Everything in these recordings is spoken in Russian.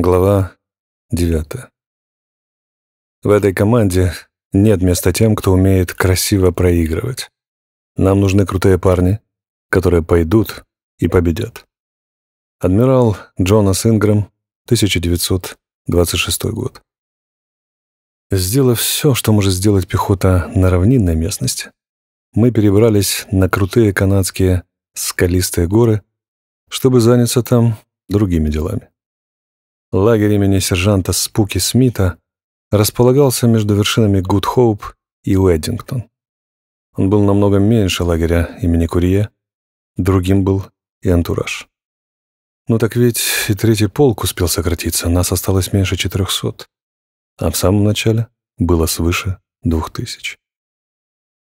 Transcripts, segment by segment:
Глава 9. В этой команде нет места тем, кто умеет красиво проигрывать. Нам нужны крутые парни, которые пойдут и победят. Адмирал Джонас Ингрэм, 1926 год. Сделав все, что может сделать пехота на равнинной местности, мы перебрались на крутые канадские скалистые горы, чтобы заняться там другими делами. Лагерь имени сержанта Спуки Смита располагался между вершинами Гудхоуп и Уэддингтон. Он был намного меньше лагеря имени Курье, другим был и антураж. Ну так ведь и третий полк успел сократиться, нас осталось меньше четырехсот, а в самом начале было свыше двух тысяч.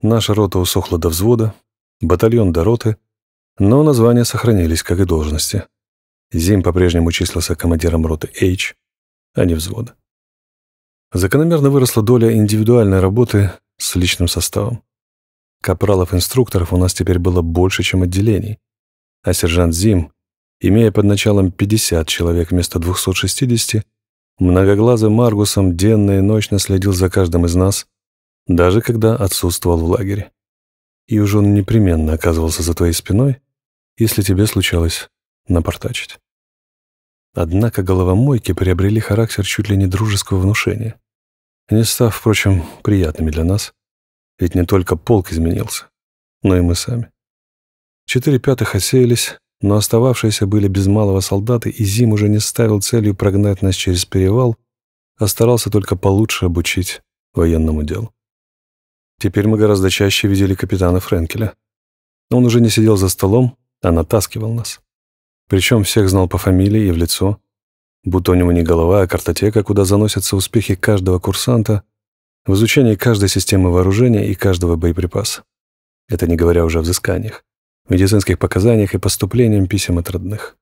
Наша рота усохла до взвода, батальон до роты, но названия сохранились, как и должности. Зим по-прежнему числился командиром роты H, а не взвода. Закономерно выросла доля индивидуальной работы с личным составом. Капралов-инструкторов у нас теперь было больше, чем отделений, а сержант Зим, имея под началом 50 человек вместо 260, многоглазым Маргусом денно и ночно следил за каждым из нас, даже когда отсутствовал в лагере. И уж он непременно оказывался за твоей спиной, если тебе случалось напортачить. Однако головомойки приобрели характер чуть ли не дружеского внушения, не став, впрочем, приятными для нас, ведь не только полк изменился, но и мы сами. Четыре пятых отсеялись, но остававшиеся были без малого солдаты, и Зим уже не ставил целью прогнать нас через перевал, а старался только получше обучить военному делу. Теперь мы гораздо чаще видели капитана Френкеля. Он уже не сидел за столом, а натаскивал нас. Причем всех знал по фамилии и в лицо, будто у него не голова, а картотека, куда заносятся успехи каждого курсанта в изучении каждой системы вооружения и каждого боеприпаса. Это не говоря уже о взысканиях, медицинских показаниях и поступлением писем от родных.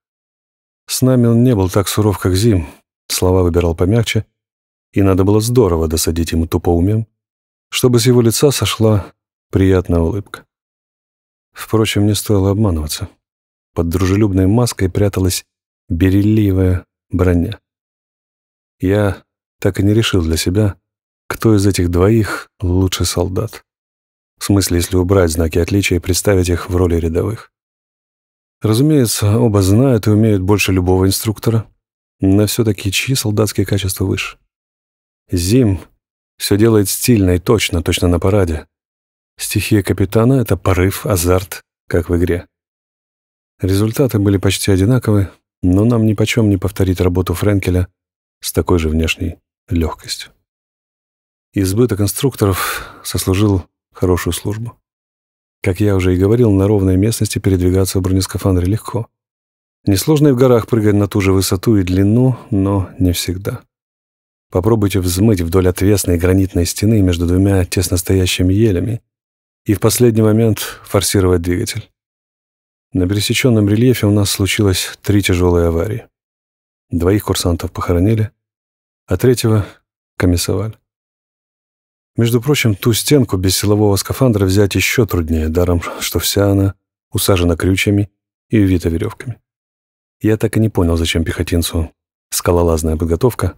С нами он не был так суров, как Зим, слова выбирал помягче, и надо было здорово досадить ему тупоумием, чтобы с его лица сошла приятная улыбка. Впрочем, не стоило обманываться. Под дружелюбной маской пряталась бериллиевая броня. Я так и не решил для себя, кто из этих двоих лучше солдат. В смысле, если убрать знаки отличия и представить их в роли рядовых. Разумеется, оба знают и умеют больше любого инструктора, но все-таки чьи солдатские качества выше? Зим все делает стильно и точно, точно на параде. Стихия капитана — это порыв, азарт, как в игре. Результаты были почти одинаковы, но нам нипочем не повторить работу Френкеля с такой же внешней легкостью. Избыток инструкторов сослужил хорошую службу. Как я уже и говорил, на ровной местности передвигаться в бронескафандре легко. Несложно и в горах прыгать на ту же высоту и длину, но не всегда. Попробуйте взмыть вдоль отвесной гранитной стены между двумя тесно стоящими елями и в последний момент форсировать двигатель. На пересеченном рельефе у нас случилось три тяжелые аварии. Двоих курсантов похоронили, а третьего комиссовали. Между прочим, ту стенку без силового скафандра взять еще труднее, даром, что вся она усажена крючьями и увита веревками. Я так и не понял, зачем пехотинцу скалолазная подготовка,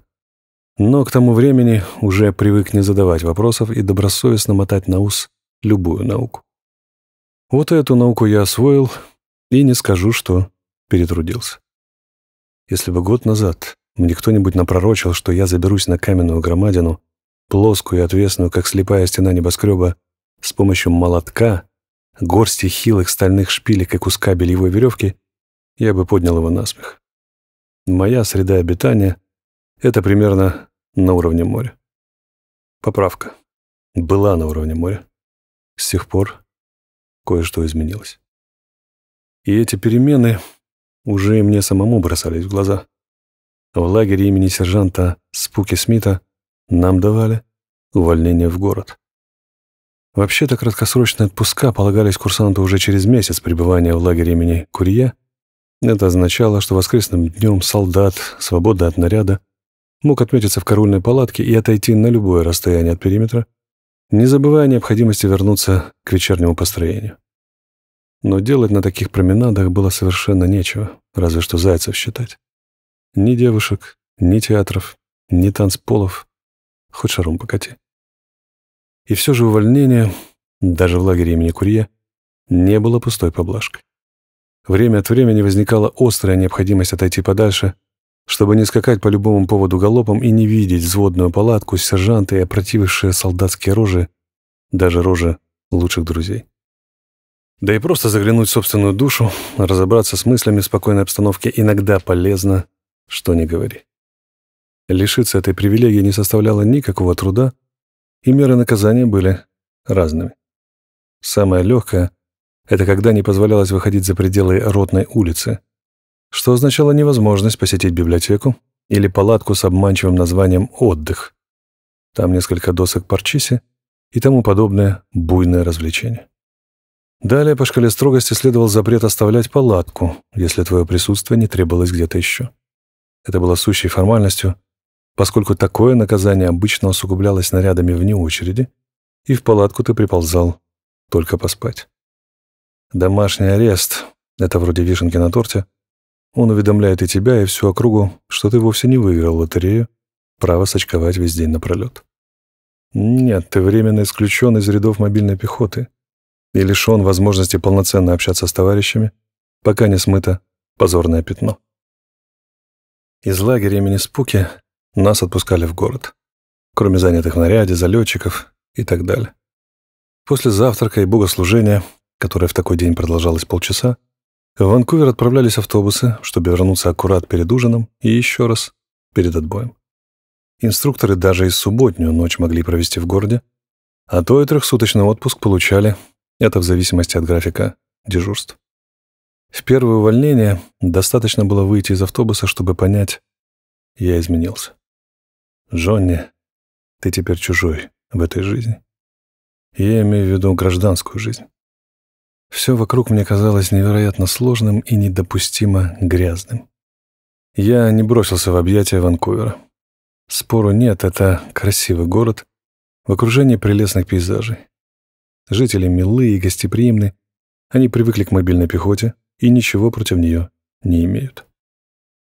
но к тому времени уже привык не задавать вопросов и добросовестно мотать на ус любую науку. Вот эту науку я освоил — и не скажу, что перетрудился. Если бы год назад мне кто-нибудь напророчил, что я заберусь на каменную громадину, плоскую и отвесную, как слепая стена небоскреба, с помощью молотка, горсти хилых стальных шпилек и куска бельевой веревки, я бы поднял его на смех. Моя среда обитания — это примерно на уровне моря. Поправка. Была на уровне моря. С тех пор кое-что изменилось. И эти перемены уже мне самому бросались в глаза. В лагере имени сержанта Спуки Смита нам давали увольнение в город. Вообще-то краткосрочные отпуска полагались курсанту уже через месяц пребывания в лагере имени Курье. Это означало, что воскресным днем солдат, свобода от наряда, мог отметиться в караульной палатке и отойти на любое расстояние от периметра, не забывая о необходимости вернуться к вечернему построению. Но делать на таких променадах было совершенно нечего, разве что зайцев считать. Ни девушек, ни театров, ни танцполов. Хоть шаром покати. И все же увольнение, даже в лагере имени Курье, не было пустой поблажкой. Время от времени возникала острая необходимость отойти подальше, чтобы не скакать по любому поводу галопом и не видеть взводную палатку, сержанты и опротивившие солдатские рожи, даже рожи лучших друзей. Да и просто заглянуть в собственную душу, разобраться с мыслями в спокойной обстановке иногда полезно, что не говори. Лишиться этой привилегии не составляло никакого труда, и меры наказания были разными. Самое легкое — это когда не позволялось выходить за пределы ротной улицы, что означало невозможность посетить библиотеку или палатку с обманчивым названием «отдых». Там несколько досок парчиси и тому подобное буйное развлечение. Далее по шкале строгости следовал запрет оставлять палатку, если твое присутствие не требовалось где-то еще. Это было сущей формальностью, поскольку такое наказание обычно усугублялось нарядами вне очереди, и в палатку ты приползал только поспать. Домашний арест — это вроде вишенки на торте. Он уведомляет и тебя, и всю округу, что ты вовсе не выиграл лотерею, право сочковать весь день напролет. Нет, ты временно исключен из рядов мобильной пехоты — и лишен возможности полноценно общаться с товарищами, пока не смыто позорное пятно. Из лагеря имени Спуки нас отпускали в город, кроме занятых в наряде, залетчиков и так далее. После завтрака и богослужения, которое в такой день продолжалось полчаса, в Ванкувер отправлялись автобусы, чтобы вернуться аккурат перед ужином и еще раз перед отбоем. Инструкторы даже и субботнюю ночь могли провести в городе, а то и трехсуточный отпуск получали это в зависимости от графика дежурств. В первое увольнение достаточно было выйти из автобуса, чтобы понять, я изменился. Джонни, ты теперь чужой в этой жизни. Я имею в виду гражданскую жизнь. Все вокруг мне казалось невероятно сложным и недопустимо грязным. Я не бросился в объятия Ванкувера. Спору нет, это красивый город в окружении прелестных пейзажей. Жители милы и гостеприимны. Они привыкли к мобильной пехоте и ничего против нее не имеют.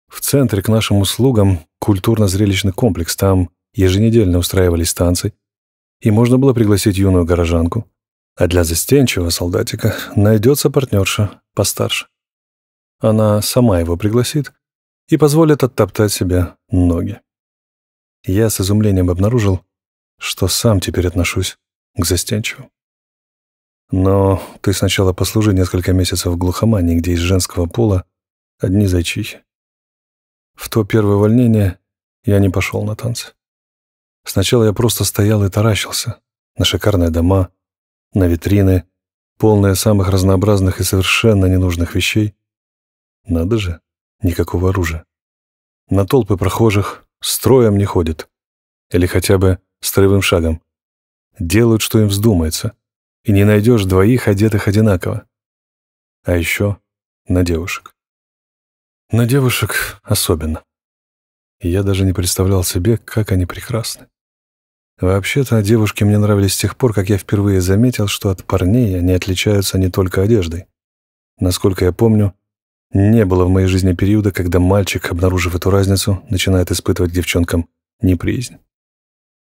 В центре к нашим услугам культурно-зрелищный комплекс. Там еженедельно устраивались танцы, и можно было пригласить юную горожанку. А для застенчивого солдатика найдется партнерша постарше. Она сама его пригласит и позволит оттоптать себе ноги. Я с изумлением обнаружил, что сам теперь отношусь к застенчивому. Но ты сначала послужи несколько месяцев в глухомане, где из женского пола одни зайчихи. В то первое увольнение я не пошел на танцы. Сначала я просто стоял и таращился на шикарные дома, на витрины, полные самых разнообразных и совершенно ненужных вещей. Надо же, никакого оружия. На толпы прохожих строем не ходят. Или хотя бы строевым шагом. Делают, что им вздумается и не найдешь двоих, одетых одинаково. А еще на девушек. На девушек особенно. я даже не представлял себе, как они прекрасны. Вообще-то девушки мне нравились с тех пор, как я впервые заметил, что от парней они отличаются не только одеждой. Насколько я помню, не было в моей жизни периода, когда мальчик, обнаружив эту разницу, начинает испытывать девчонкам неприязнь.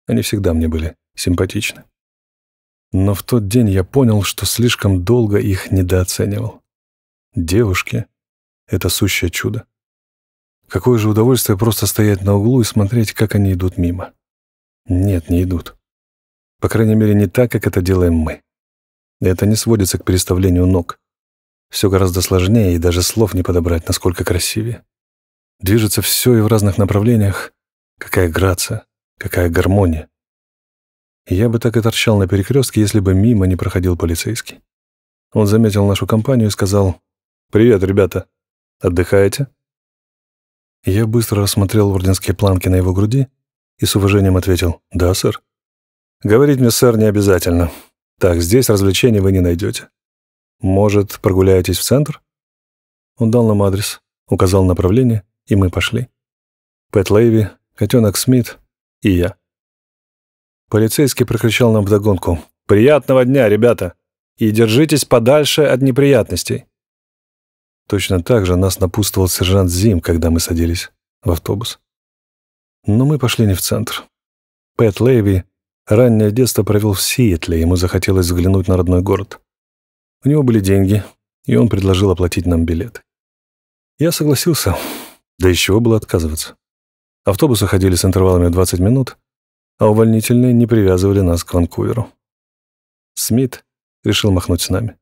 Они всегда мне были симпатичны. Но в тот день я понял, что слишком долго их недооценивал. Девушки — это сущее чудо. Какое же удовольствие просто стоять на углу и смотреть, как они идут мимо. Нет, не идут. По крайней мере, не так, как это делаем мы. Это не сводится к переставлению ног. Все гораздо сложнее, и даже слов не подобрать, насколько красивее. Движется все и в разных направлениях. Какая грация, какая гармония. Я бы так и торчал на перекрестке, если бы мимо не проходил полицейский. Он заметил нашу компанию и сказал «Привет, ребята! Отдыхаете?» Я быстро рассмотрел орденские планки на его груди и с уважением ответил «Да, сэр». «Говорить мне, сэр, не обязательно. Так, здесь развлечений вы не найдете. Может, прогуляетесь в центр?» Он дал нам адрес, указал направление, и мы пошли. Пэт Лейви, котенок Смит и я. Полицейский прокричал нам вдогонку. «Приятного дня, ребята! И держитесь подальше от неприятностей!» Точно так же нас напутствовал сержант Зим, когда мы садились в автобус. Но мы пошли не в центр. Пэт Лейви раннее детство провел в Сиэтле, ему захотелось взглянуть на родной город. У него были деньги, и он предложил оплатить нам билет. Я согласился, да из чего было отказываться. Автобусы ходили с интервалами в 20 минут, а увольнительные не привязывали нас к Ванкуверу. Смит решил махнуть с нами.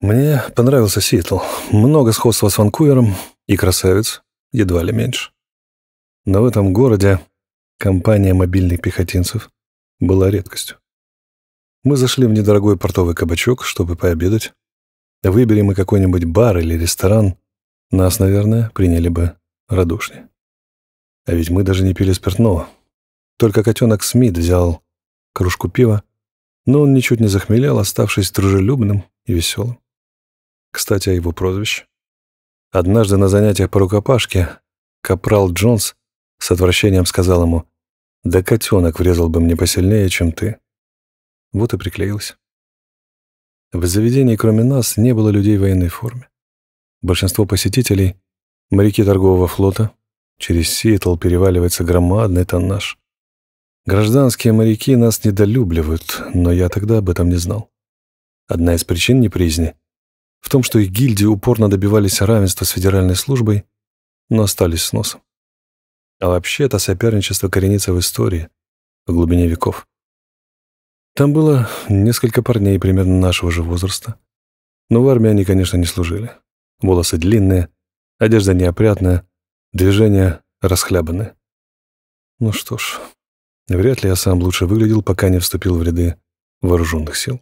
Мне понравился Сиэтл. Много сходства с Ванкувером и красавец, едва ли меньше. Но в этом городе компания мобильных пехотинцев была редкостью. Мы зашли в недорогой портовый кабачок, чтобы пообедать. Выбери мы какой-нибудь бар или ресторан, нас, наверное, приняли бы радушнее. А ведь мы даже не пили спиртного. Только котенок Смит взял кружку пива, но он ничуть не захмелел, оставшись дружелюбным и веселым. Кстати, о его прозвище. Однажды на занятиях по рукопашке капрал Джонс с отвращением сказал ему «Да котенок врезал бы мне посильнее, чем ты». Вот и приклеилась. В заведении, кроме нас, не было людей в военной форме. Большинство посетителей — моряки торгового флота. Через Сиэтл переваливается громадный тоннаж. Гражданские моряки нас недолюбливают, но я тогда об этом не знал. Одна из причин неприязни в том, что их гильдии упорно добивались равенства с федеральной службой, но остались с носом. А вообще это соперничество коренится в истории, в глубине веков. Там было несколько парней примерно нашего же возраста. Но в армии они, конечно, не служили. Волосы длинные, одежда неопрятная, движения расхлябанные. Ну что ж, Вряд ли я сам лучше выглядел, пока не вступил в ряды вооруженных сил.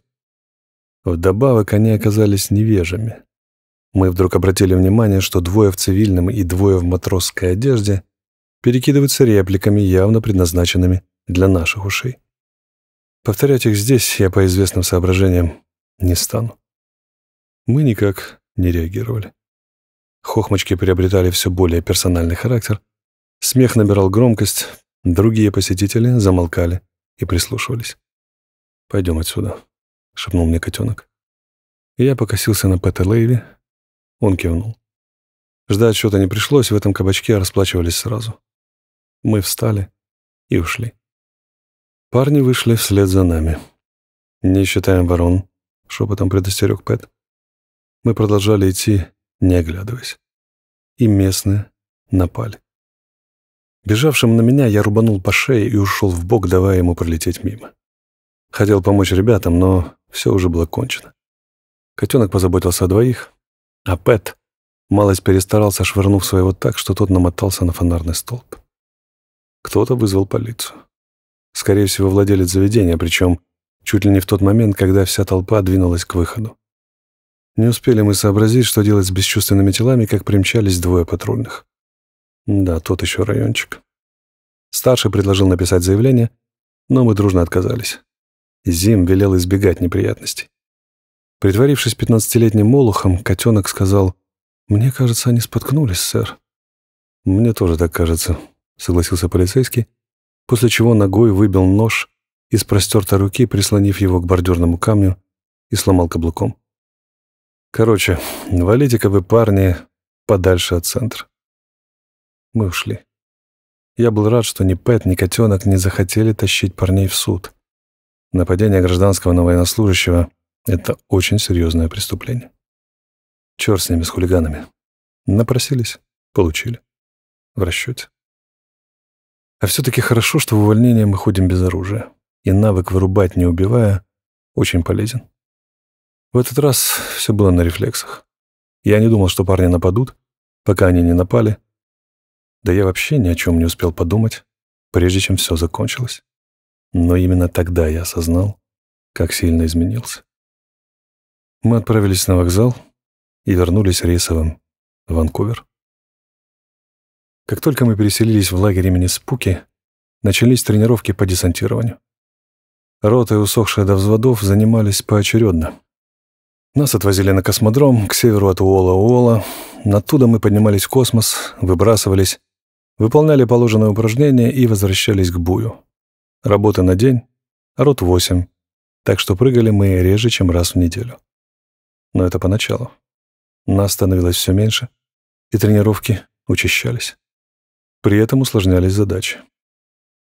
Вдобавок они оказались невежами. Мы вдруг обратили внимание, что двое в цивильном и двое в матросской одежде перекидываются репликами, явно предназначенными для наших ушей. Повторять их здесь я по известным соображениям не стану. Мы никак не реагировали. Хохмочки приобретали все более персональный характер, смех набирал громкость, Другие посетители замолкали и прислушивались. «Пойдем отсюда», — шепнул мне котенок. Я покосился на Пэта Лейви. Он кивнул. Ждать что-то не пришлось, в этом кабачке расплачивались сразу. Мы встали и ушли. Парни вышли вслед за нами. «Не считаем ворон», — шепотом предостерег Пэт. Мы продолжали идти, не оглядываясь. И местные напали. Бежавшим на меня я рубанул по шее и ушел в бок, давая ему пролететь мимо. Хотел помочь ребятам, но все уже было кончено. Котенок позаботился о двоих, а Пэт малость перестарался, швырнув своего так, что тот намотался на фонарный столб. Кто-то вызвал полицию. Скорее всего, владелец заведения, причем чуть ли не в тот момент, когда вся толпа двинулась к выходу. Не успели мы сообразить, что делать с бесчувственными телами, как примчались двое патрульных. Да, тот еще райончик. Старший предложил написать заявление, но мы дружно отказались. Зим велел избегать неприятностей. Притворившись пятнадцатилетним молохом, котенок сказал, «Мне кажется, они споткнулись, сэр». «Мне тоже так кажется», — согласился полицейский, после чего ногой выбил нож из простертой руки, прислонив его к бордюрному камню и сломал каблуком. «Короче, валите-ка вы, парни, подальше от центра». Мы ушли. Я был рад, что ни Пэт, ни котенок не захотели тащить парней в суд. Нападение гражданского на военнослужащего — это очень серьезное преступление. Черт с ними, с хулиганами. Напросились, получили. В расчете. А все-таки хорошо, что в увольнение мы ходим без оружия. И навык вырубать, не убивая, очень полезен. В этот раз все было на рефлексах. Я не думал, что парни нападут, пока они не напали — да я вообще ни о чем не успел подумать, прежде чем все закончилось. Но именно тогда я осознал, как сильно изменился. Мы отправились на вокзал и вернулись рейсовым в Ванкувер. Как только мы переселились в лагерь имени Спуки, начались тренировки по десантированию. Роты, усохшие до взводов, занимались поочередно. Нас отвозили на космодром, к северу от Уола-Уола. Оттуда мы поднимались в космос, выбрасывались выполняли положенные упражнения и возвращались к бую. Работа на день, рот восемь, так что прыгали мы реже, чем раз в неделю. Но это поначалу. Нас становилось все меньше, и тренировки учащались. При этом усложнялись задачи.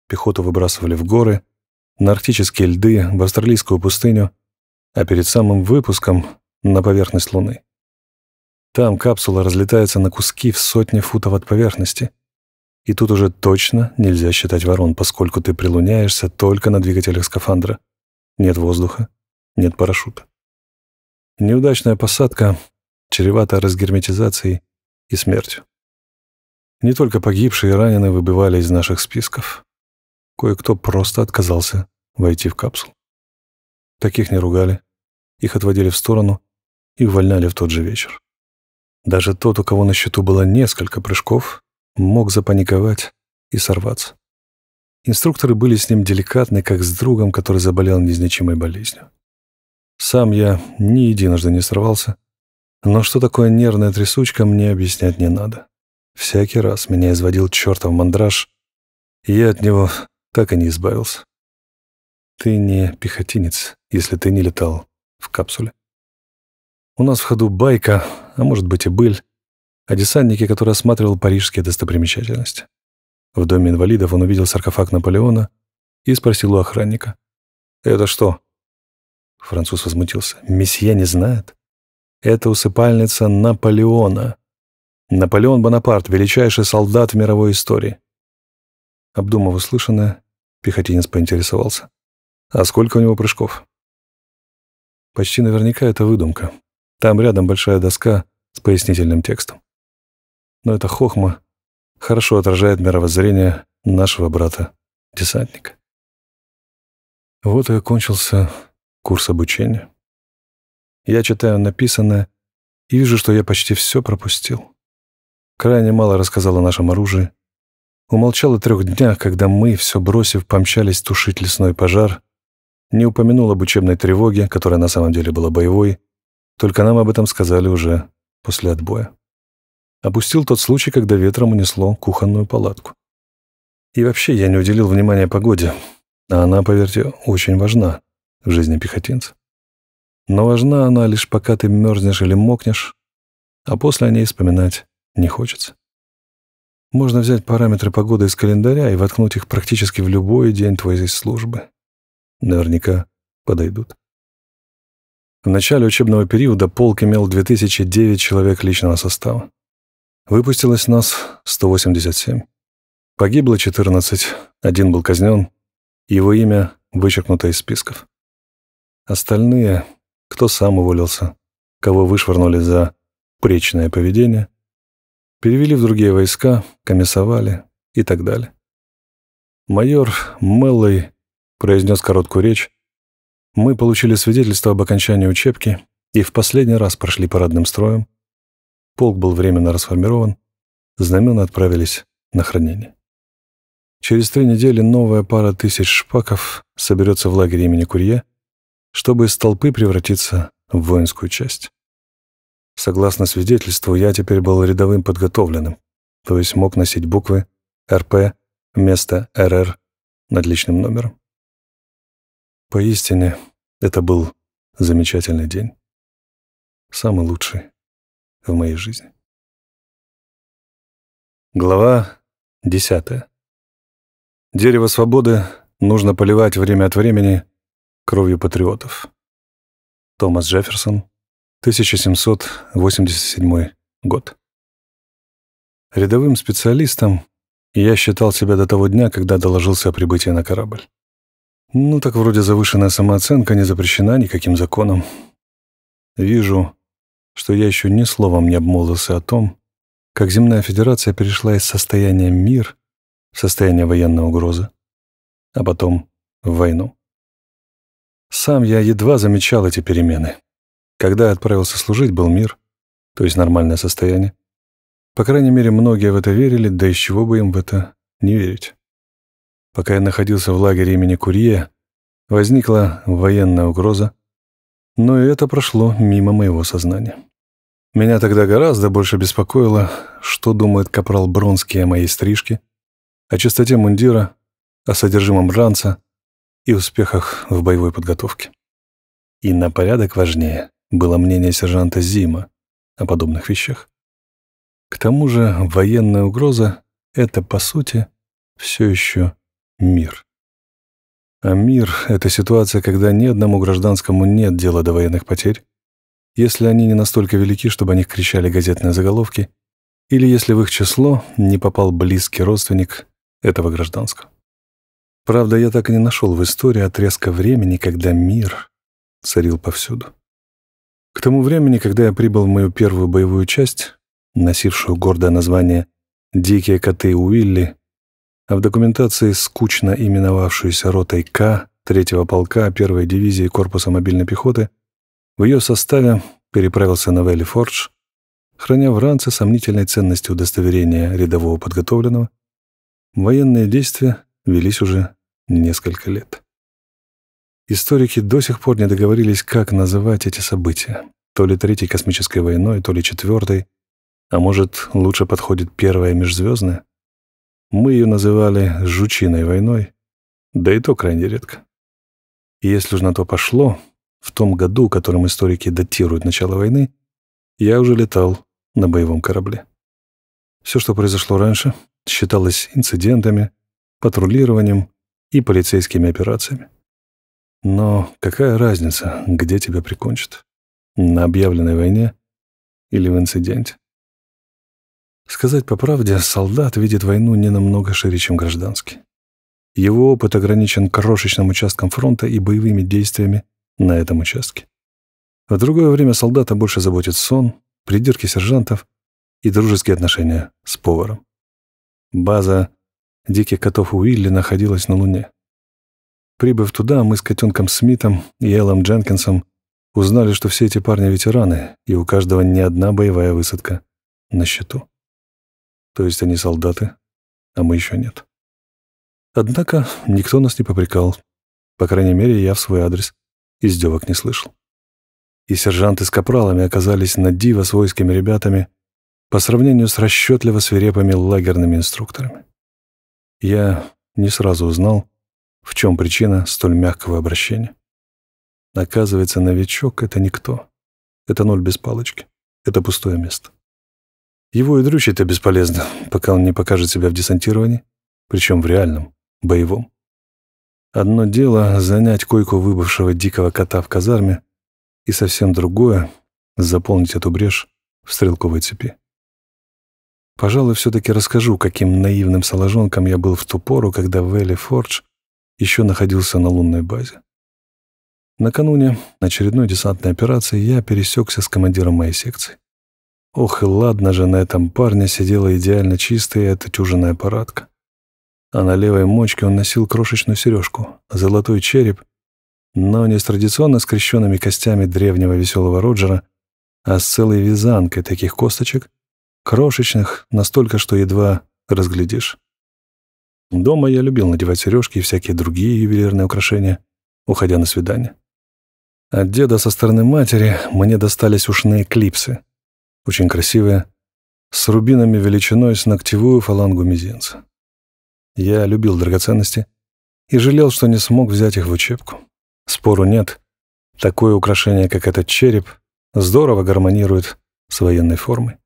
Пехоту выбрасывали в горы, на арктические льды, в австралийскую пустыню, а перед самым выпуском — на поверхность Луны. Там капсула разлетается на куски в сотни футов от поверхности — и тут уже точно нельзя считать ворон, поскольку ты прилуняешься только на двигателях скафандра. Нет воздуха, нет парашюта. Неудачная посадка чревата разгерметизацией и смертью. Не только погибшие и раненые выбивали из наших списков. Кое-кто просто отказался войти в капсулу. Таких не ругали. Их отводили в сторону и увольняли в тот же вечер. Даже тот, у кого на счету было несколько прыжков, мог запаниковать и сорваться. Инструкторы были с ним деликатны, как с другом, который заболел незначимой болезнью. Сам я ни единожды не сорвался, но что такое нервная трясучка, мне объяснять не надо. Всякий раз меня изводил чертов мандраж, и я от него так и не избавился. Ты не пехотинец, если ты не летал в капсуле. У нас в ходу байка, а может быть и быль, о десантнике, который осматривал парижские достопримечательности. В доме инвалидов он увидел саркофаг Наполеона и спросил у охранника. «Это что?» Француз возмутился. «Месье не знает? Это усыпальница Наполеона. Наполеон Бонапарт, величайший солдат в мировой истории». Обдумав услышанное, пехотинец поинтересовался. «А сколько у него прыжков?» «Почти наверняка это выдумка. Там рядом большая доска с пояснительным текстом но эта хохма хорошо отражает мировоззрение нашего брата-десантника. Вот и окончился курс обучения. Я читаю написанное и вижу, что я почти все пропустил. Крайне мало рассказал о нашем оружии. Умолчал о трех днях, когда мы, все бросив, помчались тушить лесной пожар. Не упомянул об учебной тревоге, которая на самом деле была боевой, только нам об этом сказали уже после отбоя опустил тот случай, когда ветром унесло кухонную палатку. И вообще я не уделил внимания погоде, а она, поверьте, очень важна в жизни пехотинца. Но важна она лишь пока ты мерзнешь или мокнешь, а после о ней вспоминать не хочется. Можно взять параметры погоды из календаря и воткнуть их практически в любой день твоей службы. Наверняка подойдут. В начале учебного периода полк имел 2009 человек личного состава. Выпустилось нас 187. Погибло 14, один был казнен, его имя вычеркнуто из списков. Остальные, кто сам уволился, кого вышвырнули за пречное поведение, перевели в другие войска, комиссовали и так далее. Майор Меллой произнес короткую речь. Мы получили свидетельство об окончании учебки и в последний раз прошли парадным строем, Полк был временно расформирован, знамена отправились на хранение. Через три недели новая пара тысяч шпаков соберется в лагере имени Курье, чтобы из толпы превратиться в воинскую часть. Согласно свидетельству, я теперь был рядовым подготовленным, то есть мог носить буквы РП вместо РР над личным номером. Поистине, это был замечательный день. Самый лучший в моей жизни. Глава 10. Дерево свободы нужно поливать время от времени кровью патриотов. Томас Джефферсон, 1787 год. Рядовым специалистом я считал себя до того дня, когда доложился о прибытии на корабль. Ну, так вроде завышенная самооценка не запрещена никаким законом. Вижу, что я еще ни словом не обмолвился о том, как земная федерация перешла из состояния мир в состояние военной угрозы, а потом в войну. Сам я едва замечал эти перемены. Когда я отправился служить, был мир, то есть нормальное состояние. По крайней мере, многие в это верили, да из чего бы им в это не верить. Пока я находился в лагере имени Курье, возникла военная угроза, но и это прошло мимо моего сознания. Меня тогда гораздо больше беспокоило, что думает капрал Бронский о моей стрижке, о чистоте мундира, о содержимом ранца и успехах в боевой подготовке. И на порядок важнее было мнение сержанта Зима о подобных вещах. К тому же военная угроза — это, по сути, все еще мир. А мир — это ситуация, когда ни одному гражданскому нет дела до военных потерь, если они не настолько велики, чтобы о них кричали газетные заголовки, или если в их число не попал близкий родственник этого гражданского. Правда, я так и не нашел в истории отрезка времени, когда мир царил повсюду. К тому времени, когда я прибыл в мою первую боевую часть, носившую гордое название «Дикие коты Уилли», а в документации скучно именовавшуюся ротой К 3-го полка 1-й дивизии корпуса мобильной пехоты, в ее составе переправился на Вэлли Фордж, храня в ранце сомнительной ценности удостоверения рядового подготовленного, военные действия велись уже несколько лет. Историки до сих пор не договорились, как называть эти события. То ли Третьей космической войной, то ли Четвертой. А может, лучше подходит Первая межзвездная? Мы ее называли «жучиной войной», да и то крайне редко. И если уж на то пошло, в том году, которым историки датируют начало войны, я уже летал на боевом корабле. Все, что произошло раньше, считалось инцидентами, патрулированием и полицейскими операциями. Но какая разница, где тебя прикончат? На объявленной войне или в инциденте? Сказать по правде, солдат видит войну не намного шире, чем гражданский. Его опыт ограничен крошечным участком фронта и боевыми действиями на этом участке. В другое время солдата больше заботит сон, придирки сержантов и дружеские отношения с поваром. База диких котов Уилли находилась на Луне. Прибыв туда, мы с котенком Смитом и Эллом Дженкинсом узнали, что все эти парни ветераны, и у каждого не одна боевая высадка на счету. То есть они солдаты, а мы еще нет. Однако никто нас не попрекал. По крайней мере, я в свой адрес издевок не слышал. И сержанты с капралами оказались на диво с войскими ребятами по сравнению с расчетливо свирепыми лагерными инструкторами. Я не сразу узнал, в чем причина столь мягкого обращения. Оказывается, новичок — это никто. Это ноль без палочки. Это пустое место. Его и дрючить-то бесполезно, пока он не покажет себя в десантировании, причем в реальном, боевом. Одно дело — занять койку выбывшего дикого кота в казарме, и совсем другое — заполнить эту брешь в стрелковой цепи. Пожалуй, все-таки расскажу, каким наивным соложонком я был в ту пору, когда Вэлли Фордж еще находился на лунной базе. Накануне очередной десантной операции я пересекся с командиром моей секции. Ох, и ладно же на этом парне сидела идеально чистая и отутюженная парадка а на левой мочке он носил крошечную сережку, золотой череп, но не с традиционно скрещенными костями древнего веселого Роджера, а с целой вязанкой таких косточек, крошечных настолько, что едва разглядишь. Дома я любил надевать сережки и всякие другие ювелирные украшения, уходя на свидание. От деда со стороны матери мне достались ушные клипсы, очень красивые, с рубинами величиной с ногтевую фалангу мизинца. Я любил драгоценности и жалел, что не смог взять их в учебку. Спору нет. Такое украшение, как этот череп, здорово гармонирует с военной формой.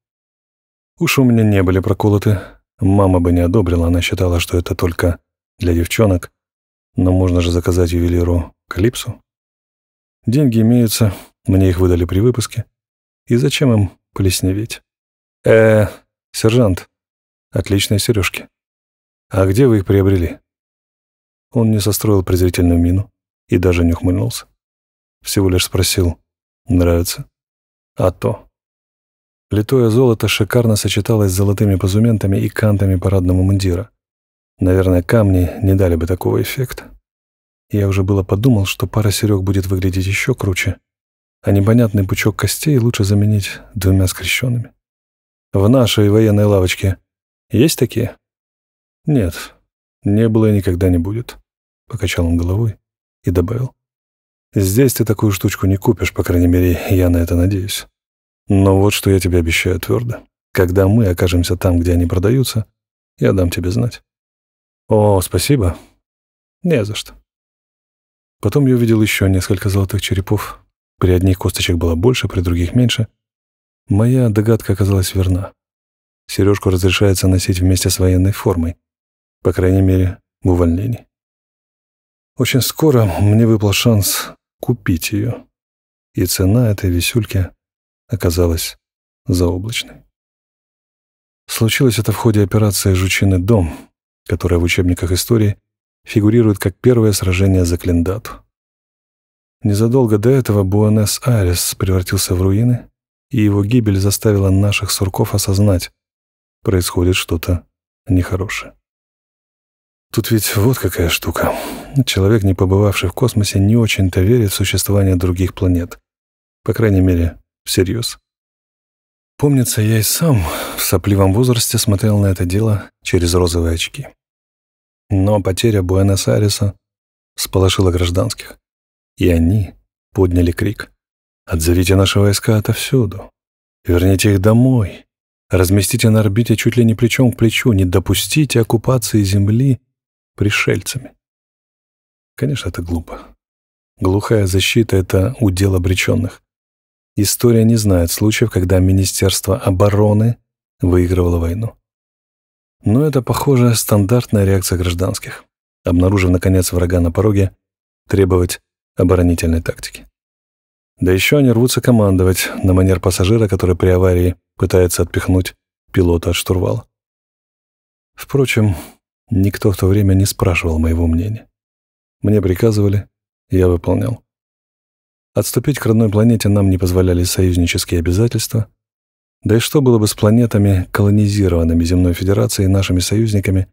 Уши у меня не были проколоты. Мама бы не одобрила, она считала, что это только для девчонок. Но можно же заказать ювелиру Калипсу. Деньги имеются, мне их выдали при выпуске. И зачем им плесневеть? э сержант, отличные сережки. «А где вы их приобрели?» Он не состроил презрительную мину и даже не ухмыльнулся. Всего лишь спросил «Нравится?» «А то». Литое золото шикарно сочеталось с золотыми позументами и кантами парадного мундира. Наверное, камни не дали бы такого эффекта. Я уже было подумал, что пара серег будет выглядеть еще круче, а непонятный пучок костей лучше заменить двумя скрещенными. В нашей военной лавочке есть такие? «Нет, не было и никогда не будет», — покачал он головой и добавил. «Здесь ты такую штучку не купишь, по крайней мере, я на это надеюсь. Но вот что я тебе обещаю твердо. Когда мы окажемся там, где они продаются, я дам тебе знать». «О, спасибо». «Не за что». Потом я увидел еще несколько золотых черепов. При одних косточек было больше, при других меньше. Моя догадка оказалась верна. Сережку разрешается носить вместе с военной формой — по крайней мере, в увольнении. Очень скоро мне выпал шанс купить ее, и цена этой висюльки оказалась заоблачной. Случилось это в ходе операции «Жучиный дом», которая в учебниках истории фигурирует как первое сражение за Клиндату. Незадолго до этого Буэнос-Айрес превратился в руины, и его гибель заставила наших сурков осознать, происходит что-то нехорошее. Тут ведь вот какая штука. Человек, не побывавший в космосе, не очень-то верит в существование других планет. По крайней мере, всерьез. Помнится, я и сам в сопливом возрасте смотрел на это дело через розовые очки. Но потеря Буэнос-Айреса сполошила гражданских. И они подняли крик. «Отзовите наши войска отовсюду! Верните их домой! Разместите на орбите чуть ли не плечом к плечу! Не допустите оккупации Земли!» пришельцами. Конечно, это глупо. Глухая защита — это удел обреченных. История не знает случаев, когда Министерство обороны выигрывало войну. Но это, похоже, стандартная реакция гражданских. Обнаружив, наконец, врага на пороге, требовать оборонительной тактики. Да еще они рвутся командовать на манер пассажира, который при аварии пытается отпихнуть пилота от штурвала. Впрочем, Никто в то время не спрашивал моего мнения. Мне приказывали, я выполнял. Отступить к родной планете нам не позволяли союзнические обязательства. Да и что было бы с планетами, колонизированными Земной Федерацией и нашими союзниками,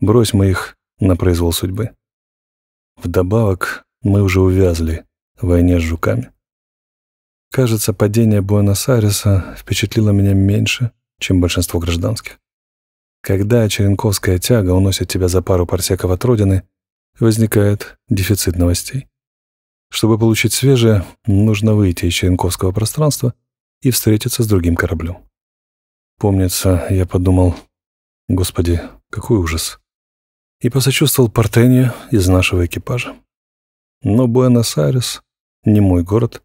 брось мы их на произвол судьбы. Вдобавок, мы уже увязли в войне с жуками. Кажется, падение Буэнос-Айреса впечатлило меня меньше, чем большинство гражданских. Когда черенковская тяга уносит тебя за пару парсеков от родины, возникает дефицит новостей. Чтобы получить свежее, нужно выйти из черенковского пространства и встретиться с другим кораблем. Помнится, я подумал, господи, какой ужас. И посочувствовал Портенье из нашего экипажа. Но Буэнос-Айрес — не мой город,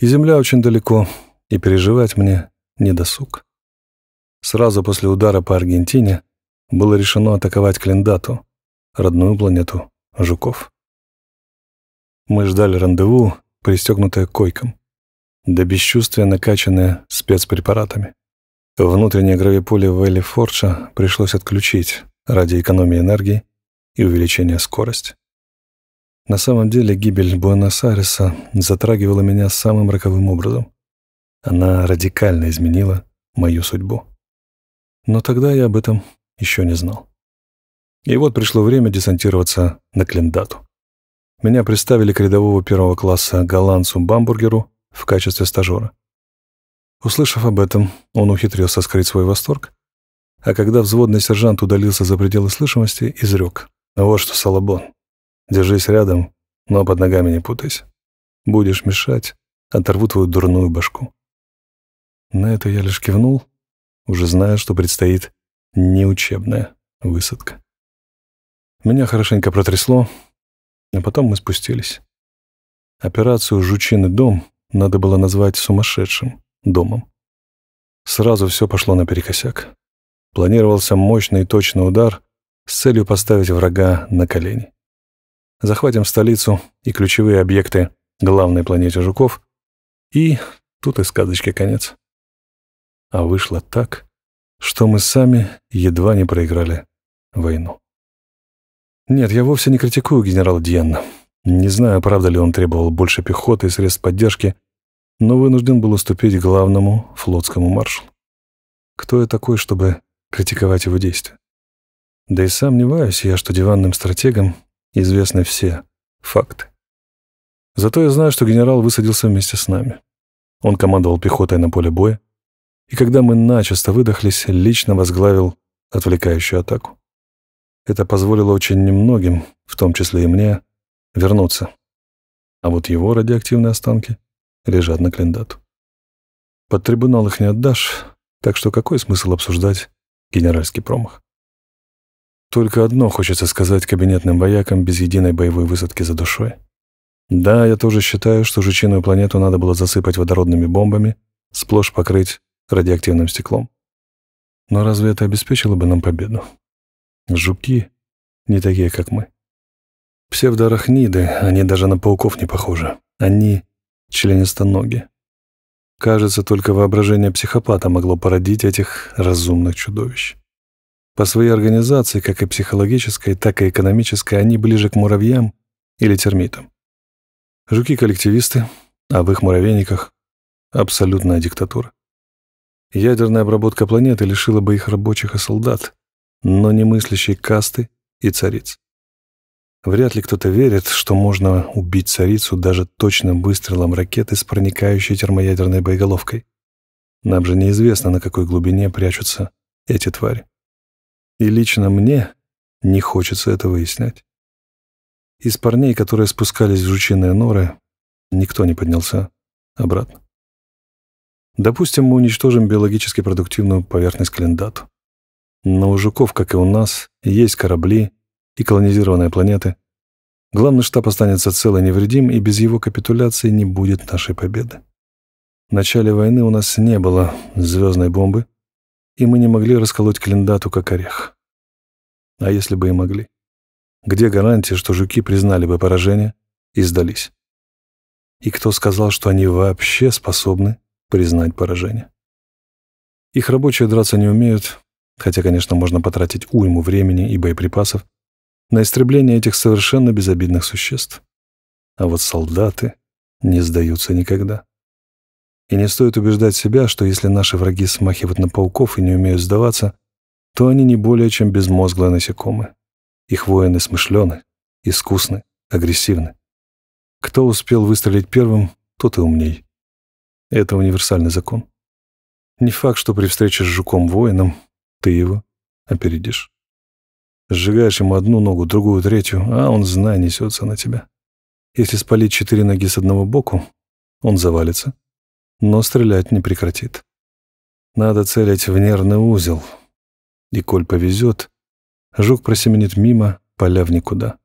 и земля очень далеко, и переживать мне не досуг. Сразу после удара по Аргентине было решено атаковать Клиндату, родную планету жуков. Мы ждали рандеву, пристегнутая к койкам, до бесчувствия накачанная спецпрепаратами. Внутреннее гравиполе Вэлли Форча пришлось отключить ради экономии энергии и увеличения скорости. На самом деле гибель Буэнос-Айреса затрагивала меня самым роковым образом. Она радикально изменила мою судьбу. Но тогда я об этом еще не знал. И вот пришло время десантироваться на Клендату. Меня представили к рядового первого класса голландцу Бамбургеру в качестве стажера. Услышав об этом, он ухитрился скрыть свой восторг, а когда взводный сержант удалился за пределы слышимости, изрек. «Вот что, Салабон, держись рядом, но под ногами не путайся. Будешь мешать, оторву твою дурную башку». На это я лишь кивнул, уже зная, что предстоит неучебная высадка. Меня хорошенько протрясло, а потом мы спустились. Операцию «Жучиный дом» надо было назвать сумасшедшим домом. Сразу все пошло наперекосяк. Планировался мощный и точный удар с целью поставить врага на колени. Захватим столицу и ключевые объекты главной планете жуков, и тут и сказочки конец а вышло так, что мы сами едва не проиграли войну. Нет, я вовсе не критикую генерала Диенна. Не знаю, правда ли он требовал больше пехоты и средств поддержки, но вынужден был уступить главному флотскому маршалу. Кто я такой, чтобы критиковать его действия? Да и сомневаюсь я, что диванным стратегам известны все факты. Зато я знаю, что генерал высадился вместе с нами. Он командовал пехотой на поле боя, и когда мы начисто выдохлись, лично возглавил отвлекающую атаку. Это позволило очень немногим, в том числе и мне, вернуться. А вот его радиоактивные останки лежат на клиндату. Под трибунал их не отдашь, так что какой смысл обсуждать генеральский промах? Только одно хочется сказать кабинетным воякам без единой боевой высадки за душой. Да, я тоже считаю, что жучиную планету надо было засыпать водородными бомбами, сплошь покрыть радиоактивным стеклом. Но разве это обеспечило бы нам победу? Жуки не такие, как мы. Псевдоарахниды, они даже на пауков не похожи. Они членистоноги. Кажется, только воображение психопата могло породить этих разумных чудовищ. По своей организации, как и психологической, так и экономической, они ближе к муравьям или термитам. Жуки-коллективисты, а в их муравейниках абсолютная диктатура. Ядерная обработка планеты лишила бы их рабочих и солдат, но не мыслящей касты и цариц. Вряд ли кто-то верит, что можно убить царицу даже точным выстрелом ракеты с проникающей термоядерной боеголовкой. Нам же неизвестно, на какой глубине прячутся эти твари. И лично мне не хочется это выяснять. Из парней, которые спускались в жучиные норы, никто не поднялся обратно. Допустим, мы уничтожим биологически продуктивную поверхность Календату. Но у жуков, как и у нас, есть корабли и колонизированные планеты. Главный штаб останется цел и невредим, и без его капитуляции не будет нашей победы. В начале войны у нас не было звездной бомбы, и мы не могли расколоть Календату как орех. А если бы и могли? Где гарантия, что жуки признали бы поражение и сдались? И кто сказал, что они вообще способны признать поражение. Их рабочие драться не умеют, хотя, конечно, можно потратить уйму времени и боеприпасов на истребление этих совершенно безобидных существ. А вот солдаты не сдаются никогда. И не стоит убеждать себя, что если наши враги смахивают на пауков и не умеют сдаваться, то они не более чем безмозглые насекомые. Их воины смышлены, искусны, агрессивны. Кто успел выстрелить первым, тот и умней. Это универсальный закон. Не факт, что при встрече с жуком-воином ты его опередишь. Сжигаешь ему одну ногу, другую, третью, а он, зная, несется на тебя. Если спалить четыре ноги с одного боку, он завалится, но стрелять не прекратит. Надо целить в нервный узел. И коль повезет, жук просеменит мимо, поля в никуда.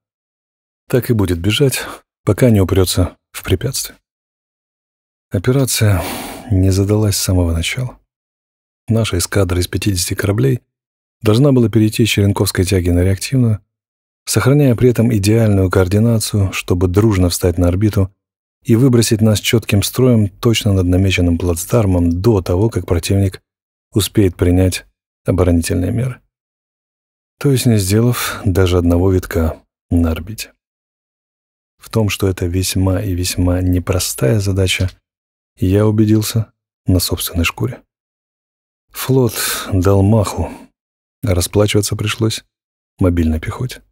Так и будет бежать, пока не упрется в препятствие. Операция не задалась с самого начала. Наша эскадра из 50 кораблей должна была перейти с черенковской тяги на реактивную, сохраняя при этом идеальную координацию, чтобы дружно встать на орбиту и выбросить нас четким строем точно над намеченным плацдармом до того, как противник успеет принять оборонительные меры. То есть не сделав даже одного витка на орбите. В том, что это весьма и весьма непростая задача, я убедился на собственной шкуре. Флот дал маху, расплачиваться пришлось мобильной пехоте.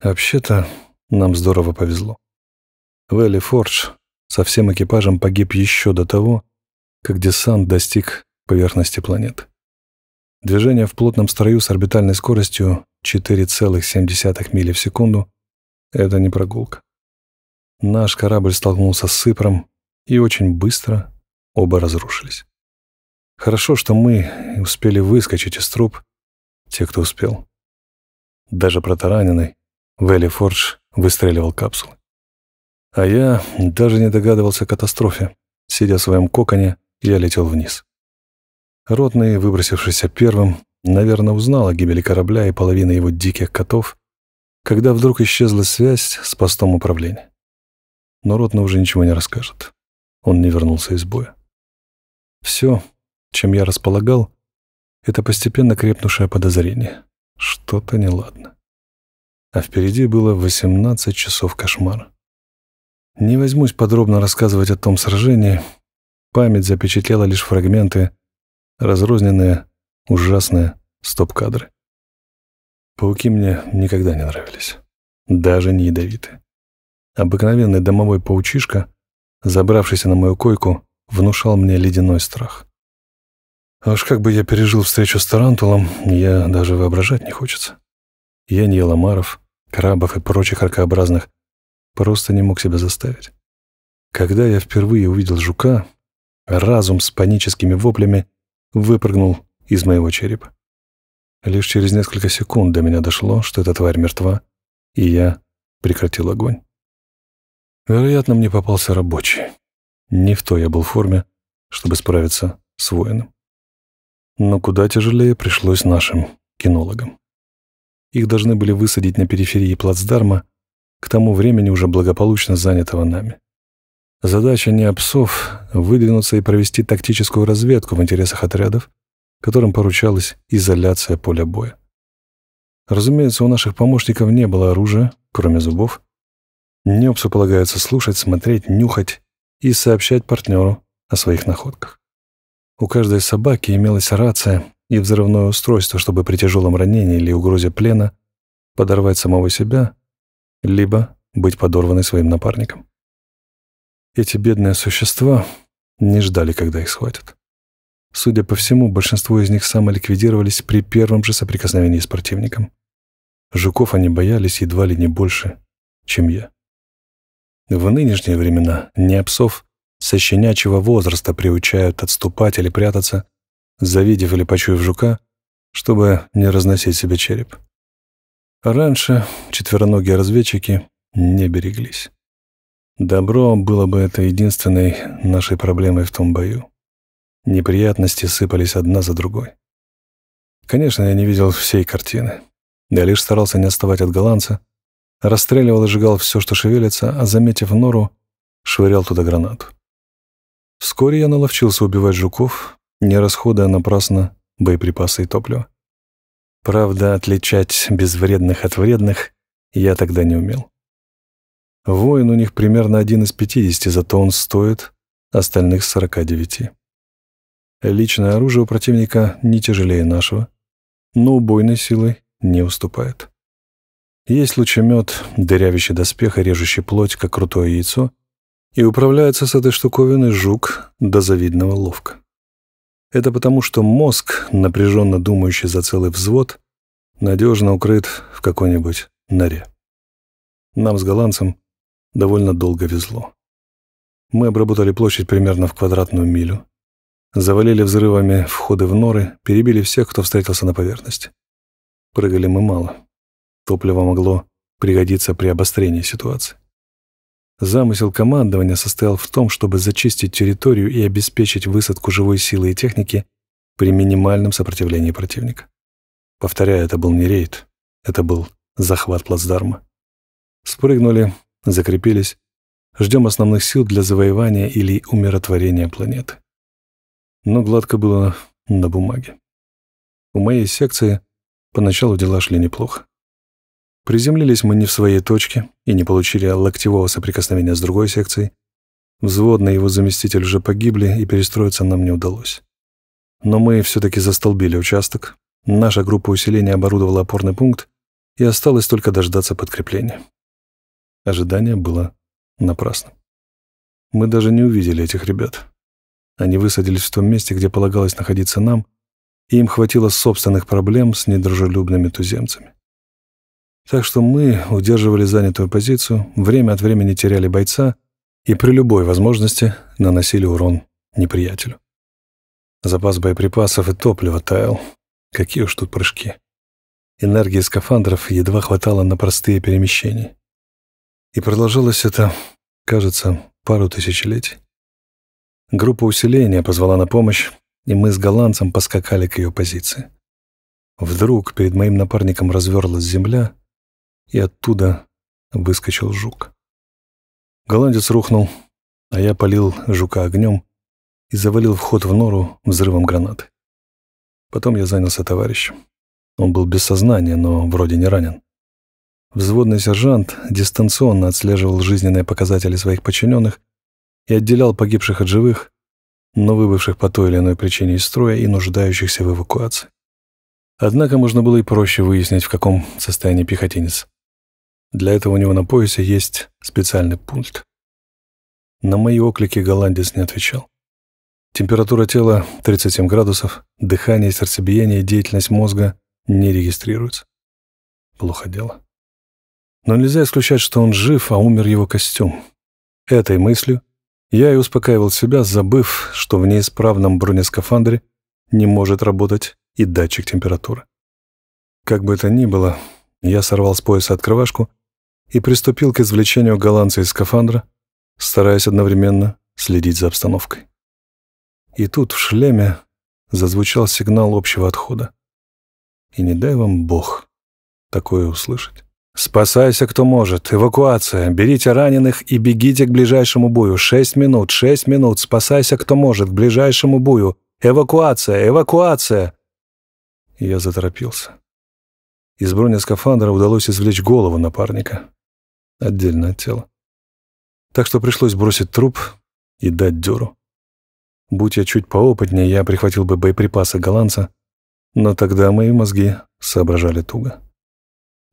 Вообще-то, нам здорово повезло. Вэлли Фордж со всем экипажем погиб еще до того, как десант достиг поверхности планеты. Движение в плотном строю с орбитальной скоростью 4,7 мили в секунду — это не прогулка. Наш корабль столкнулся с Сыпром, и очень быстро оба разрушились. Хорошо, что мы успели выскочить из труб, те, кто успел. Даже протараненный Вэлли Фордж выстреливал капсулы. А я даже не догадывался о катастрофе. Сидя в своем коконе, я летел вниз. Ротный, выбросившийся первым, наверное, узнал о гибели корабля и половины его диких котов, когда вдруг исчезла связь с постом управления. Но Ротный уже ничего не расскажет он не вернулся из боя. Все, чем я располагал, это постепенно крепнувшее подозрение. Что-то неладно. А впереди было 18 часов кошмара. Не возьмусь подробно рассказывать о том сражении. Память запечатлела лишь фрагменты, разрозненные, ужасные стоп-кадры. Пауки мне никогда не нравились. Даже не ядовитые. Обыкновенный домовой паучишка забравшийся на мою койку, внушал мне ледяной страх. Аж как бы я пережил встречу с тарантулом, я даже воображать не хочется. Я не ел омаров, крабов и прочих ракообразных, просто не мог себя заставить. Когда я впервые увидел жука, разум с паническими воплями выпрыгнул из моего черепа. Лишь через несколько секунд до меня дошло, что эта тварь мертва, и я прекратил огонь. Вероятно, мне попался рабочий. Не в той я был форме, чтобы справиться с воином. Но куда тяжелее пришлось нашим кинологам. Их должны были высадить на периферии плацдарма, к тому времени уже благополучно занятого нами. Задача не обсов, выдвинуться и провести тактическую разведку в интересах отрядов, которым поручалась изоляция поля боя. Разумеется, у наших помощников не было оружия, кроме зубов, Нёпсу полагается слушать, смотреть, нюхать и сообщать партнеру о своих находках. У каждой собаки имелась рация и взрывное устройство, чтобы при тяжелом ранении или угрозе плена подорвать самого себя, либо быть подорванной своим напарником. Эти бедные существа не ждали, когда их схватят. Судя по всему, большинство из них самоликвидировались при первом же соприкосновении с противником. Жуков они боялись едва ли не больше, чем я. В нынешние времена не со щенячьего возраста приучают отступать или прятаться, завидев или почуяв жука, чтобы не разносить себе череп. Раньше четвероногие разведчики не береглись. Добро было бы это единственной нашей проблемой в том бою. Неприятности сыпались одна за другой. Конечно, я не видел всей картины. Я лишь старался не отставать от голландца, расстреливал и сжигал все, что шевелится, а, заметив нору, швырял туда гранату. Вскоре я наловчился убивать жуков, не расходуя напрасно боеприпасы и топливо. Правда, отличать безвредных от вредных я тогда не умел. Воин у них примерно один из пятидесяти, зато он стоит остальных сорока девяти. Личное оружие у противника не тяжелее нашего, но убойной силой не уступает. Есть лучемет, дырявящий доспех и режущий плоть, как крутое яйцо, и управляется с этой штуковиной жук до завидного ловко. Это потому, что мозг, напряженно думающий за целый взвод, надежно укрыт в какой-нибудь норе. Нам с голландцем довольно долго везло. Мы обработали площадь примерно в квадратную милю, завалили взрывами входы в норы, перебили всех, кто встретился на поверхности. Прыгали мы мало. Топливо могло пригодиться при обострении ситуации. Замысел командования состоял в том, чтобы зачистить территорию и обеспечить высадку живой силы и техники при минимальном сопротивлении противника. Повторяю, это был не рейд, это был захват плацдарма. Спрыгнули, закрепились, ждем основных сил для завоевания или умиротворения планеты. Но гладко было на бумаге. У моей секции поначалу дела шли неплохо. Приземлились мы не в своей точке и не получили локтевого соприкосновения с другой секцией. Взводный его заместитель уже погибли, и перестроиться нам не удалось. Но мы все-таки застолбили участок. Наша группа усиления оборудовала опорный пункт, и осталось только дождаться подкрепления. Ожидание было напрасно. Мы даже не увидели этих ребят. Они высадились в том месте, где полагалось находиться нам, и им хватило собственных проблем с недружелюбными туземцами. Так что мы удерживали занятую позицию, время от времени теряли бойца и при любой возможности наносили урон неприятелю. Запас боеприпасов и топлива таял. Какие уж тут прыжки. Энергии скафандров едва хватало на простые перемещения. И продолжалось это, кажется, пару тысячелетий. Группа усиления позвала на помощь, и мы с голландцем поскакали к ее позиции. Вдруг перед моим напарником разверлась земля — и оттуда выскочил жук. Голландец рухнул, а я полил жука огнем и завалил вход в нору взрывом гранаты. Потом я занялся товарищем. Он был без сознания, но вроде не ранен. Взводный сержант дистанционно отслеживал жизненные показатели своих подчиненных и отделял погибших от живых, но выбывших по той или иной причине из строя и нуждающихся в эвакуации. Однако можно было и проще выяснить, в каком состоянии пехотинец. Для этого у него на поясе есть специальный пульт. На мои оклики голландец не отвечал. Температура тела 37 градусов, дыхание, сердцебиение, деятельность мозга не регистрируются. Плохо дело. Но нельзя исключать, что он жив, а умер его костюм. Этой мыслью я и успокаивал себя, забыв, что в неисправном бронескафандре не может работать и датчик температуры. Как бы это ни было, я сорвал с пояса открывашку и приступил к извлечению голландца из скафандра, стараясь одновременно следить за обстановкой. И тут в шлеме зазвучал сигнал общего отхода. И не дай вам бог такое услышать. «Спасайся, кто может! Эвакуация! Берите раненых и бегите к ближайшему бую! Шесть минут! Шесть минут! Спасайся, кто может! К ближайшему бую! Эвакуация! Эвакуация!» Я заторопился. Из бронескафандра удалось извлечь голову напарника. Отдельно от тела. Так что пришлось бросить труп и дать дёру. Будь я чуть поопытнее, я прихватил бы боеприпасы голландца, но тогда мои мозги соображали туго.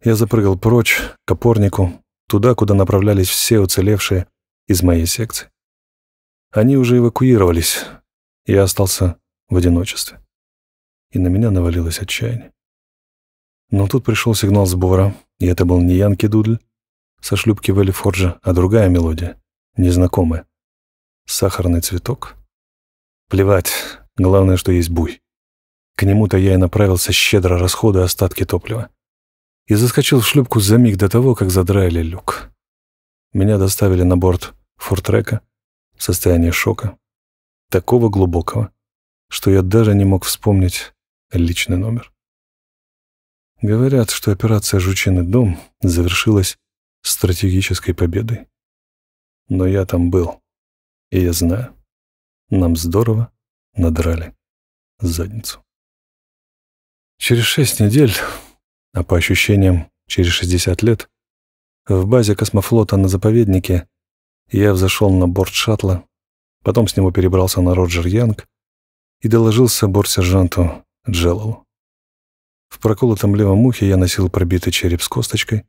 Я запрыгал прочь, к опорнику, туда, куда направлялись все уцелевшие из моей секции. Они уже эвакуировались, я остался в одиночестве. И на меня навалилось отчаяние. Но тут пришел сигнал сбора, и это был не Янки Дудль со шлюпки Веллифорджа, а другая мелодия, незнакомая. Сахарный цветок? Плевать, главное, что есть буй. К нему-то я и направился, щедро расходуя остатки топлива. И заскочил в шлюпку за миг до того, как задраили люк. Меня доставили на борт фортрека в состоянии шока, такого глубокого, что я даже не мог вспомнить личный номер. Говорят, что операция «Жучиный дом» завершилась стратегической победой. Но я там был. И я знаю, нам здорово надрали задницу. Через шесть недель, а по ощущениям через 60 лет, в базе космофлота на заповеднике я взошел на борт шаттла, потом с него перебрался на Роджер Янг и доложился борт-сержанту Джеллову. В проколотом левом ухе я носил пробитый череп с косточкой.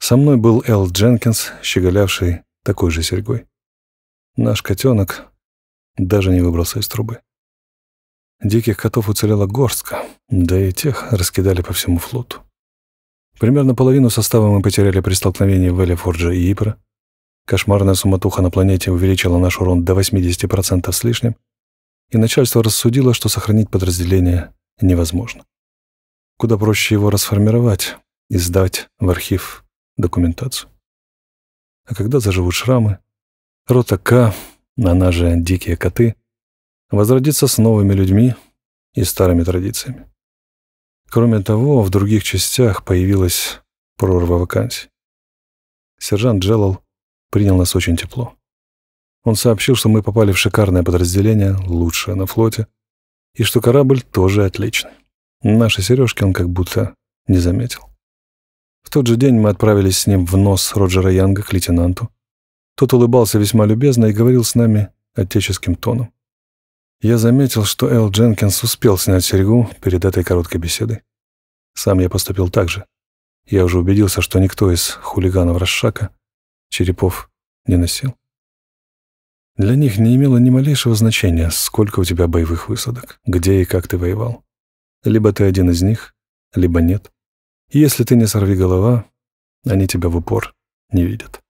Со мной был Эл Дженкинс, щеголявший такой же серьгой. Наш котенок даже не выбрался из трубы. Диких котов уцелела горстка, да и тех раскидали по всему флоту. Примерно половину состава мы потеряли при столкновении Веллифорджа и Ипра. Кошмарная суматуха на планете увеличила наш урон до 80% с лишним, и начальство рассудило, что сохранить подразделение невозможно. Куда проще его расформировать и сдать в архив документацию. А когда заживут шрамы, рота К, она же «Дикие коты», возродится с новыми людьми и старыми традициями. Кроме того, в других частях появилась прорва вакансий. Сержант Джеллал принял нас очень тепло. Он сообщил, что мы попали в шикарное подразделение, лучшее на флоте, и что корабль тоже отличный. Наши сережки он как будто не заметил. В тот же день мы отправились с ним в нос Роджера Янга к лейтенанту. Тот улыбался весьма любезно и говорил с нами отеческим тоном. Я заметил, что Эл Дженкинс успел снять серьгу перед этой короткой беседой. Сам я поступил так же. Я уже убедился, что никто из хулиганов Расшака черепов не носил. Для них не имело ни малейшего значения, сколько у тебя боевых высадок, где и как ты воевал. Либо ты один из них, либо нет. И если ты не сорви голова, они тебя в упор не видят.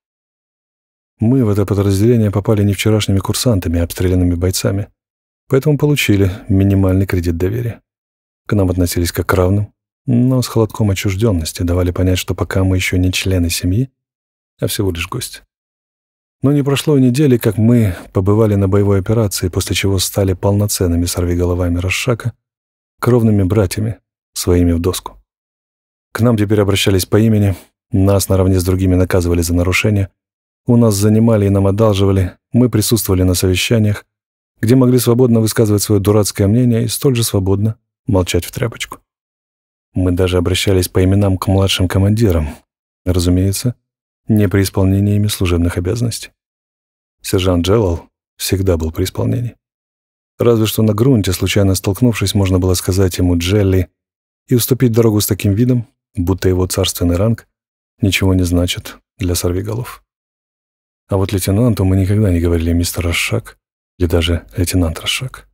Мы в это подразделение попали не вчерашними курсантами, а обстрелянными бойцами. Поэтому получили минимальный кредит доверия. К нам относились как к равным, но с холодком отчужденности давали понять, что пока мы еще не члены семьи, а всего лишь гость. Но не прошло и недели, как мы побывали на боевой операции, после чего стали полноценными сорвиголовами Расшака кровными братьями, своими в доску. К нам теперь обращались по имени, нас наравне с другими наказывали за нарушения, у нас занимали и нам одалживали, мы присутствовали на совещаниях, где могли свободно высказывать свое дурацкое мнение и столь же свободно молчать в тряпочку. Мы даже обращались по именам к младшим командирам, разумеется, не при исполнении ими служебных обязанностей. Сержант Джелал всегда был при исполнении. Разве что на грунте, случайно столкнувшись, можно было сказать ему «Джелли» и уступить дорогу с таким видом, будто его царственный ранг ничего не значит для сорвиголов. А вот лейтенанту мы никогда не говорили «мистер Расшак» или даже «лейтенант Расшак».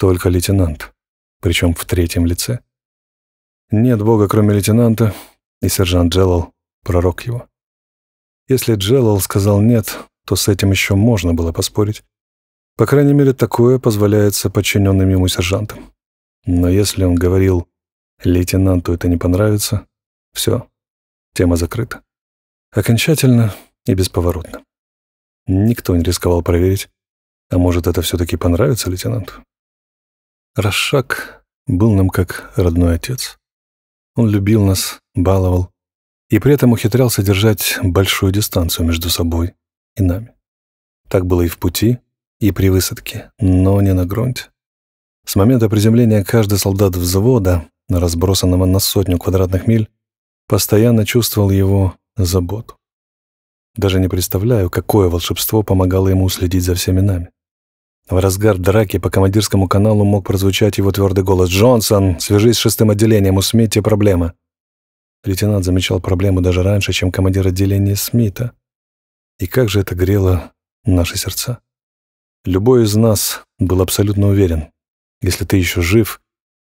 Только лейтенант, причем в третьем лице. Нет бога, кроме лейтенанта, и сержант Джеллал — пророк его. Если Джеллал сказал «нет», то с этим еще можно было поспорить, по крайней мере, такое позволяется подчиненным ему сержантам. Но если он говорил «лейтенанту это не понравится», все, тема закрыта. Окончательно и бесповоротно. Никто не рисковал проверить, а может, это все-таки понравится лейтенанту. Расшак был нам как родной отец. Он любил нас, баловал, и при этом ухитрялся держать большую дистанцию между собой и нами. Так было и в пути, и при высадке, но не на грунте. С момента приземления каждый солдат взвода, разбросанного на сотню квадратных миль, постоянно чувствовал его заботу. Даже не представляю, какое волшебство помогало ему следить за всеми нами. В разгар драки по командирскому каналу мог прозвучать его твердый голос «Джонсон, свяжись с шестым отделением, у Смит проблемы». Лейтенант замечал проблему даже раньше, чем командир отделения Смита. И как же это грело наши сердца. Любой из нас был абсолютно уверен, если ты еще жив,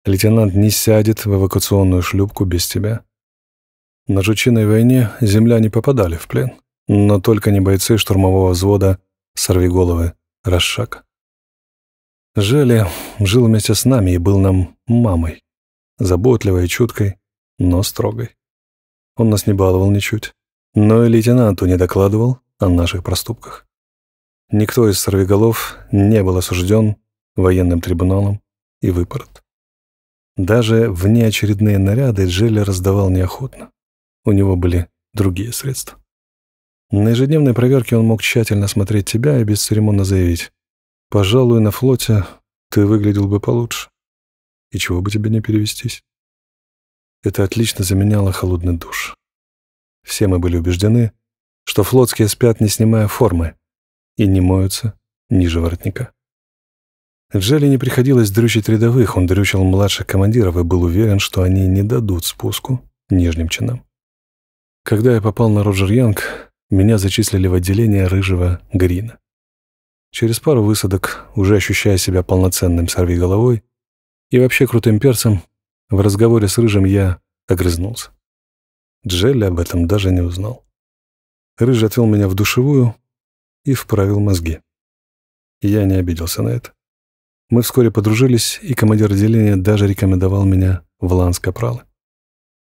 лейтенант не сядет в эвакуационную шлюпку без тебя. На Жучиной войне земля не попадали в плен, но только не бойцы штурмового взвода Сорви головы, Расшак. Желя жил вместе с нами и был нам мамой, заботливой и чуткой, но строгой. Он нас не баловал ничуть, но и лейтенанту не докладывал о наших проступках. Никто из сорвиголов не был осужден военным трибуналом и выпорот. Даже внеочередные наряды Джелли раздавал неохотно. У него были другие средства. На ежедневной проверке он мог тщательно смотреть тебя и бесцеремонно заявить «Пожалуй, на флоте ты выглядел бы получше. И чего бы тебе не перевестись?» Это отлично заменяло холодный душ. Все мы были убеждены, что флотские спят, не снимая формы, и не моются ниже воротника. Джали не приходилось дрючить рядовых, он дрючил младших командиров и был уверен, что они не дадут спуску нижним чинам. Когда я попал на Роджер Янг, меня зачислили в отделение рыжего Грина. Через пару высадок, уже ощущая себя полноценным сорвиголовой и вообще крутым перцем, в разговоре с рыжим я огрызнулся. Джелли об этом даже не узнал. Рыжий отвел меня в душевую, и вправил мозги. Я не обиделся на это. Мы вскоре подружились, и командир отделения даже рекомендовал меня в ланс-капралы.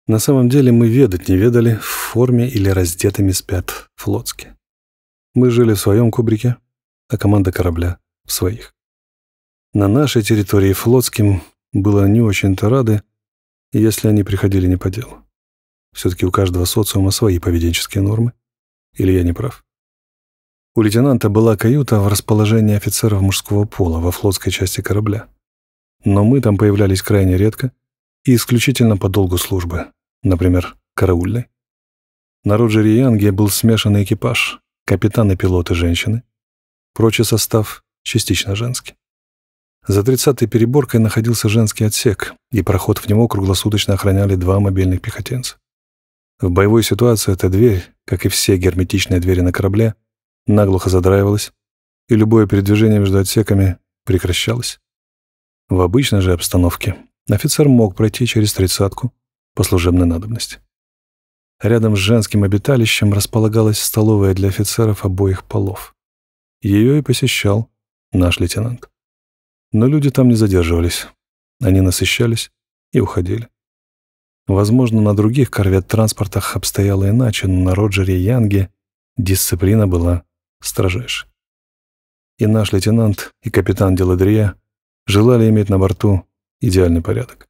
На самом деле мы ведать не ведали, в форме или раздетыми спят флотски. Мы жили в своем кубрике, а команда корабля — в своих. На нашей территории флотским было не очень-то рады, если они приходили не по делу. Все-таки у каждого социума свои поведенческие нормы. Или я не прав? У лейтенанта была каюта в расположении офицеров мужского пола во флотской части корабля. Но мы там появлялись крайне редко и исключительно по долгу службы, например, караульной. На Роджере Янге был смешанный экипаж, капитаны, пилоты, женщины. Прочий состав частично женский. За тридцатой переборкой находился женский отсек, и проход в него круглосуточно охраняли два мобильных пехотинца. В боевой ситуации эта дверь, как и все герметичные двери на корабле, наглухо задраивалась, и любое передвижение между отсеками прекращалось. В обычной же обстановке офицер мог пройти через тридцатку по служебной надобности. Рядом с женским обиталищем располагалась столовая для офицеров обоих полов. Ее и посещал наш лейтенант. Но люди там не задерживались. Они насыщались и уходили. Возможно, на других корвет-транспортах обстояло иначе, но на Роджере Янге дисциплина была строжайше. И наш лейтенант, и капитан Деладрия желали иметь на борту идеальный порядок.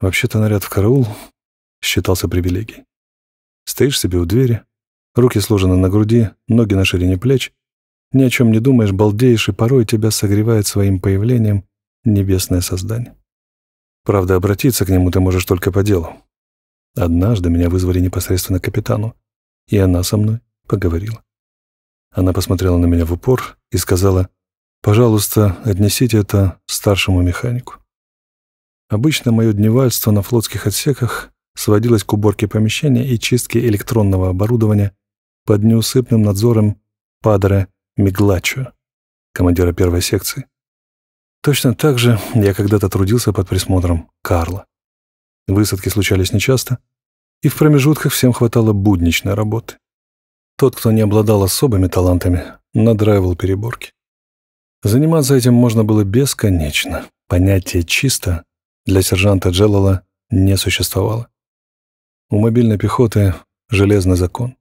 Вообще-то наряд в караул считался привилегией. Стоишь себе у двери, руки сложены на груди, ноги на ширине плеч, ни о чем не думаешь, балдеешь, и порой тебя согревает своим появлением небесное создание. Правда, обратиться к нему ты можешь только по делу. Однажды меня вызвали непосредственно к капитану, и она со мной поговорила. Она посмотрела на меня в упор и сказала, «Пожалуйста, отнесите это старшему механику». Обычно мое дневальство на флотских отсеках сводилось к уборке помещения и чистке электронного оборудования под неусыпным надзором Падре Миглачо, командира первой секции. Точно так же я когда-то трудился под присмотром Карла. Высадки случались нечасто, и в промежутках всем хватало будничной работы. Тот, кто не обладал особыми талантами, надраивал переборки. Заниматься этим можно было бесконечно. Понятие «чисто» для сержанта Джеллала не существовало. У мобильной пехоты железный закон.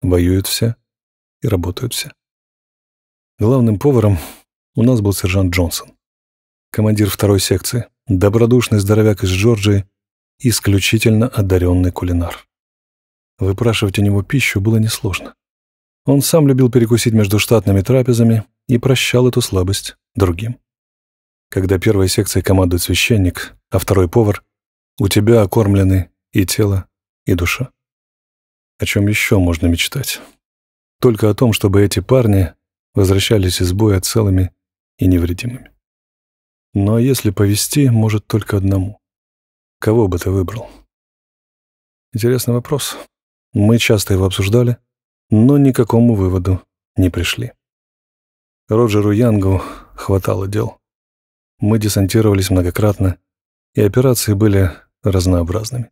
Воюют все и работают все. Главным поваром у нас был сержант Джонсон, командир второй секции, добродушный здоровяк из Джорджии, исключительно одаренный кулинар. Выпрашивать у него пищу было несложно. Он сам любил перекусить между штатными трапезами и прощал эту слабость другим. Когда первой секцией командует священник, а второй повар, у тебя окормлены и тело, и душа. О чем еще можно мечтать? Только о том, чтобы эти парни возвращались из боя целыми и невредимыми. Но ну, а если повести, может только одному. Кого бы ты выбрал? Интересный вопрос. Мы часто его обсуждали, но ни к какому выводу не пришли. Роджеру Янгу хватало дел. Мы десантировались многократно, и операции были разнообразными.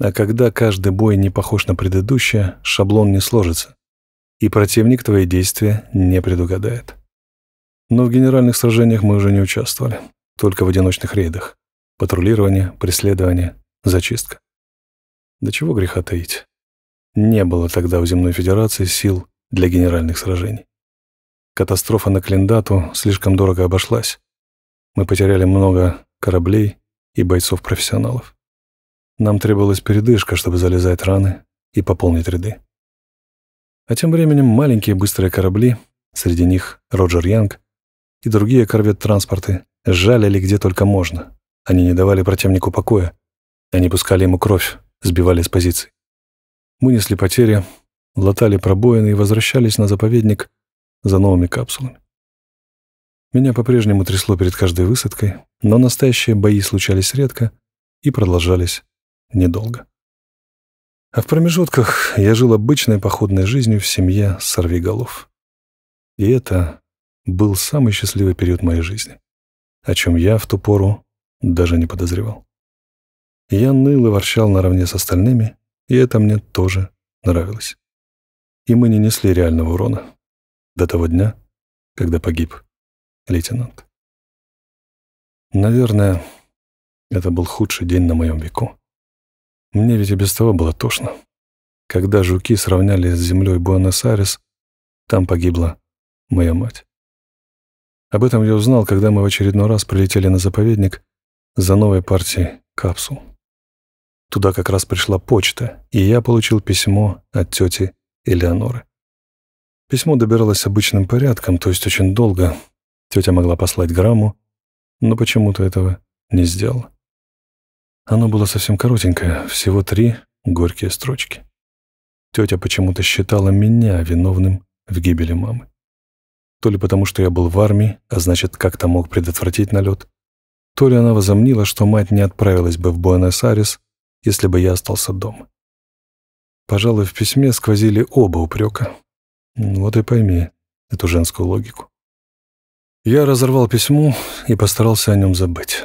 А когда каждый бой не похож на предыдущее, шаблон не сложится, и противник твои действия не предугадает. Но в генеральных сражениях мы уже не участвовали, только в одиночных рейдах. Патрулирование, преследование, зачистка. Да чего греха таить. Не было тогда у Земной Федерации сил для генеральных сражений. Катастрофа на Клиндату слишком дорого обошлась. Мы потеряли много кораблей и бойцов-профессионалов. Нам требовалась передышка, чтобы залезать раны и пополнить ряды. А тем временем маленькие быстрые корабли, среди них Роджер Янг и другие корвет-транспорты, жалили где только можно. Они не давали противнику покоя. Они пускали ему кровь, сбивали с позиций. Мы несли потери, латали пробоины и возвращались на заповедник за новыми капсулами. Меня по-прежнему трясло перед каждой высадкой, но настоящие бои случались редко и продолжались недолго. А в промежутках я жил обычной походной жизнью в семье сорвиголов. И это был самый счастливый период моей жизни, о чем я в ту пору даже не подозревал. Я ныл и ворчал наравне с остальными, и это мне тоже нравилось. И мы не несли реального урона до того дня, когда погиб лейтенант. Наверное, это был худший день на моем веку. Мне ведь и без того было тошно. Когда жуки сравняли с землей Буэнос-Айрес, там погибла моя мать. Об этом я узнал, когда мы в очередной раз прилетели на заповедник за новой партией капсул. Туда как раз пришла почта, и я получил письмо от тети Элеоноры. Письмо добиралось обычным порядком, то есть очень долго. Тетя могла послать грамму, но почему-то этого не сделала. Оно было совсем коротенькое, всего три горькие строчки. Тетя почему-то считала меня виновным в гибели мамы. То ли потому, что я был в армии, а значит, как-то мог предотвратить налет, то ли она возомнила, что мать не отправилась бы в Буэнос-Айрес, если бы я остался дома. Пожалуй, в письме сквозили оба упрека. Вот и пойми эту женскую логику. Я разорвал письмо и постарался о нем забыть.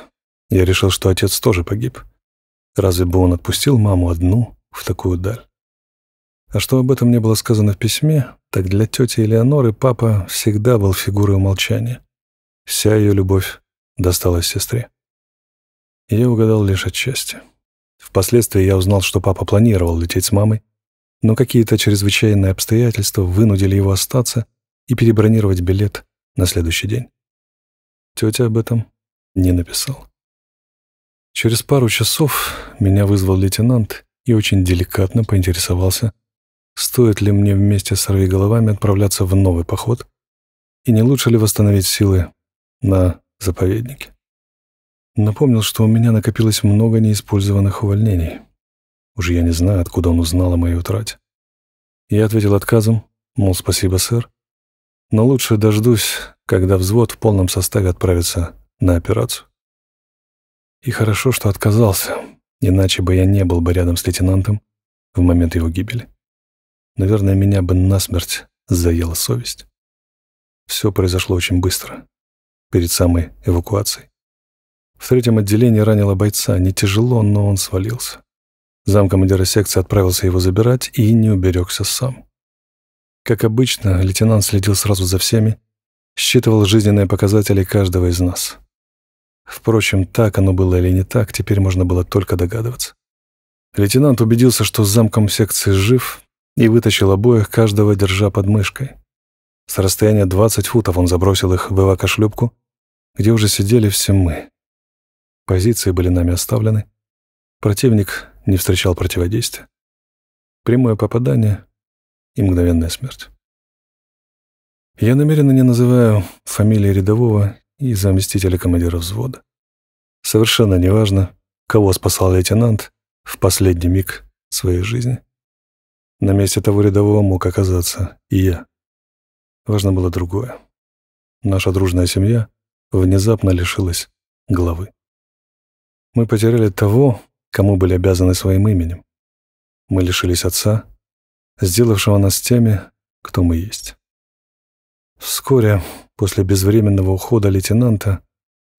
Я решил, что отец тоже погиб. Разве бы он отпустил маму одну в такую даль? А что об этом не было сказано в письме, так для тети Элеоноры папа всегда был фигурой умолчания. Вся ее любовь досталась сестре. Я угадал лишь отчасти. Впоследствии я узнал, что папа планировал лететь с мамой, но какие-то чрезвычайные обстоятельства вынудили его остаться и перебронировать билет на следующий день. Тетя об этом не написал. Через пару часов меня вызвал лейтенант и очень деликатно поинтересовался, стоит ли мне вместе с головами отправляться в новый поход и не лучше ли восстановить силы на заповеднике. Напомнил, что у меня накопилось много неиспользованных увольнений. Уже я не знаю, откуда он узнал о моей утрате. Я ответил отказом, мол, спасибо, сэр. Но лучше дождусь, когда взвод в полном составе отправится на операцию. И хорошо, что отказался, иначе бы я не был бы рядом с лейтенантом в момент его гибели. Наверное, меня бы насмерть заела совесть. Все произошло очень быстро, перед самой эвакуацией. В третьем отделении ранило бойца. Не тяжело, но он свалился. Замкомандира секции отправился его забирать и не уберегся сам. Как обычно, лейтенант следил сразу за всеми, считывал жизненные показатели каждого из нас. Впрочем, так оно было или не так, теперь можно было только догадываться. Лейтенант убедился, что замком секции жив, и вытащил обоих, каждого держа под мышкой. С расстояния 20 футов он забросил их в эвакошлюпку, где уже сидели все мы. Позиции были нами оставлены. Противник не встречал противодействия. Прямое попадание и мгновенная смерть. Я намеренно не называю фамилии рядового и заместителя командира взвода. Совершенно неважно, кого спасал лейтенант в последний миг своей жизни. На месте того рядового мог оказаться и я. Важно было другое. Наша дружная семья внезапно лишилась главы. Мы потеряли того, кому были обязаны своим именем. Мы лишились отца, сделавшего нас теми, кто мы есть. Вскоре, после безвременного ухода лейтенанта,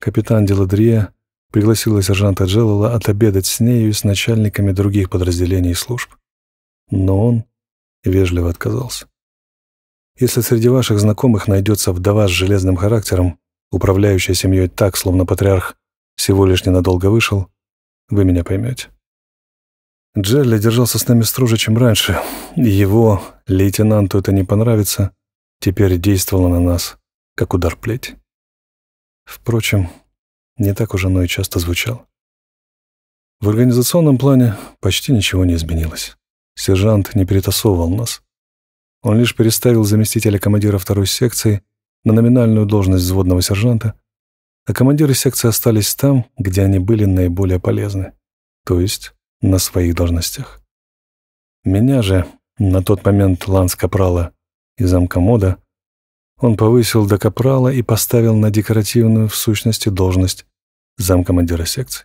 капитан Деладрия пригласила сержанта Джеллала отобедать с нею и с начальниками других подразделений и служб. Но он вежливо отказался. Если среди ваших знакомых найдется вдова с железным характером, управляющая семьей так, словно патриарх всего лишь ненадолго вышел. Вы меня поймете. Джерли держался с нами строже, чем раньше. Его, лейтенанту, это не понравится. Теперь действовало на нас, как удар плеть. Впрочем, не так уж оно и часто звучало. В организационном плане почти ничего не изменилось. Сержант не перетасовывал нас. Он лишь переставил заместителя командира второй секции на номинальную должность взводного сержанта а командиры секции остались там, где они были наиболее полезны, то есть на своих должностях. Меня же, на тот момент ланс-капрала и Мода, он повысил до капрала и поставил на декоративную в сущности должность замкомандира секции.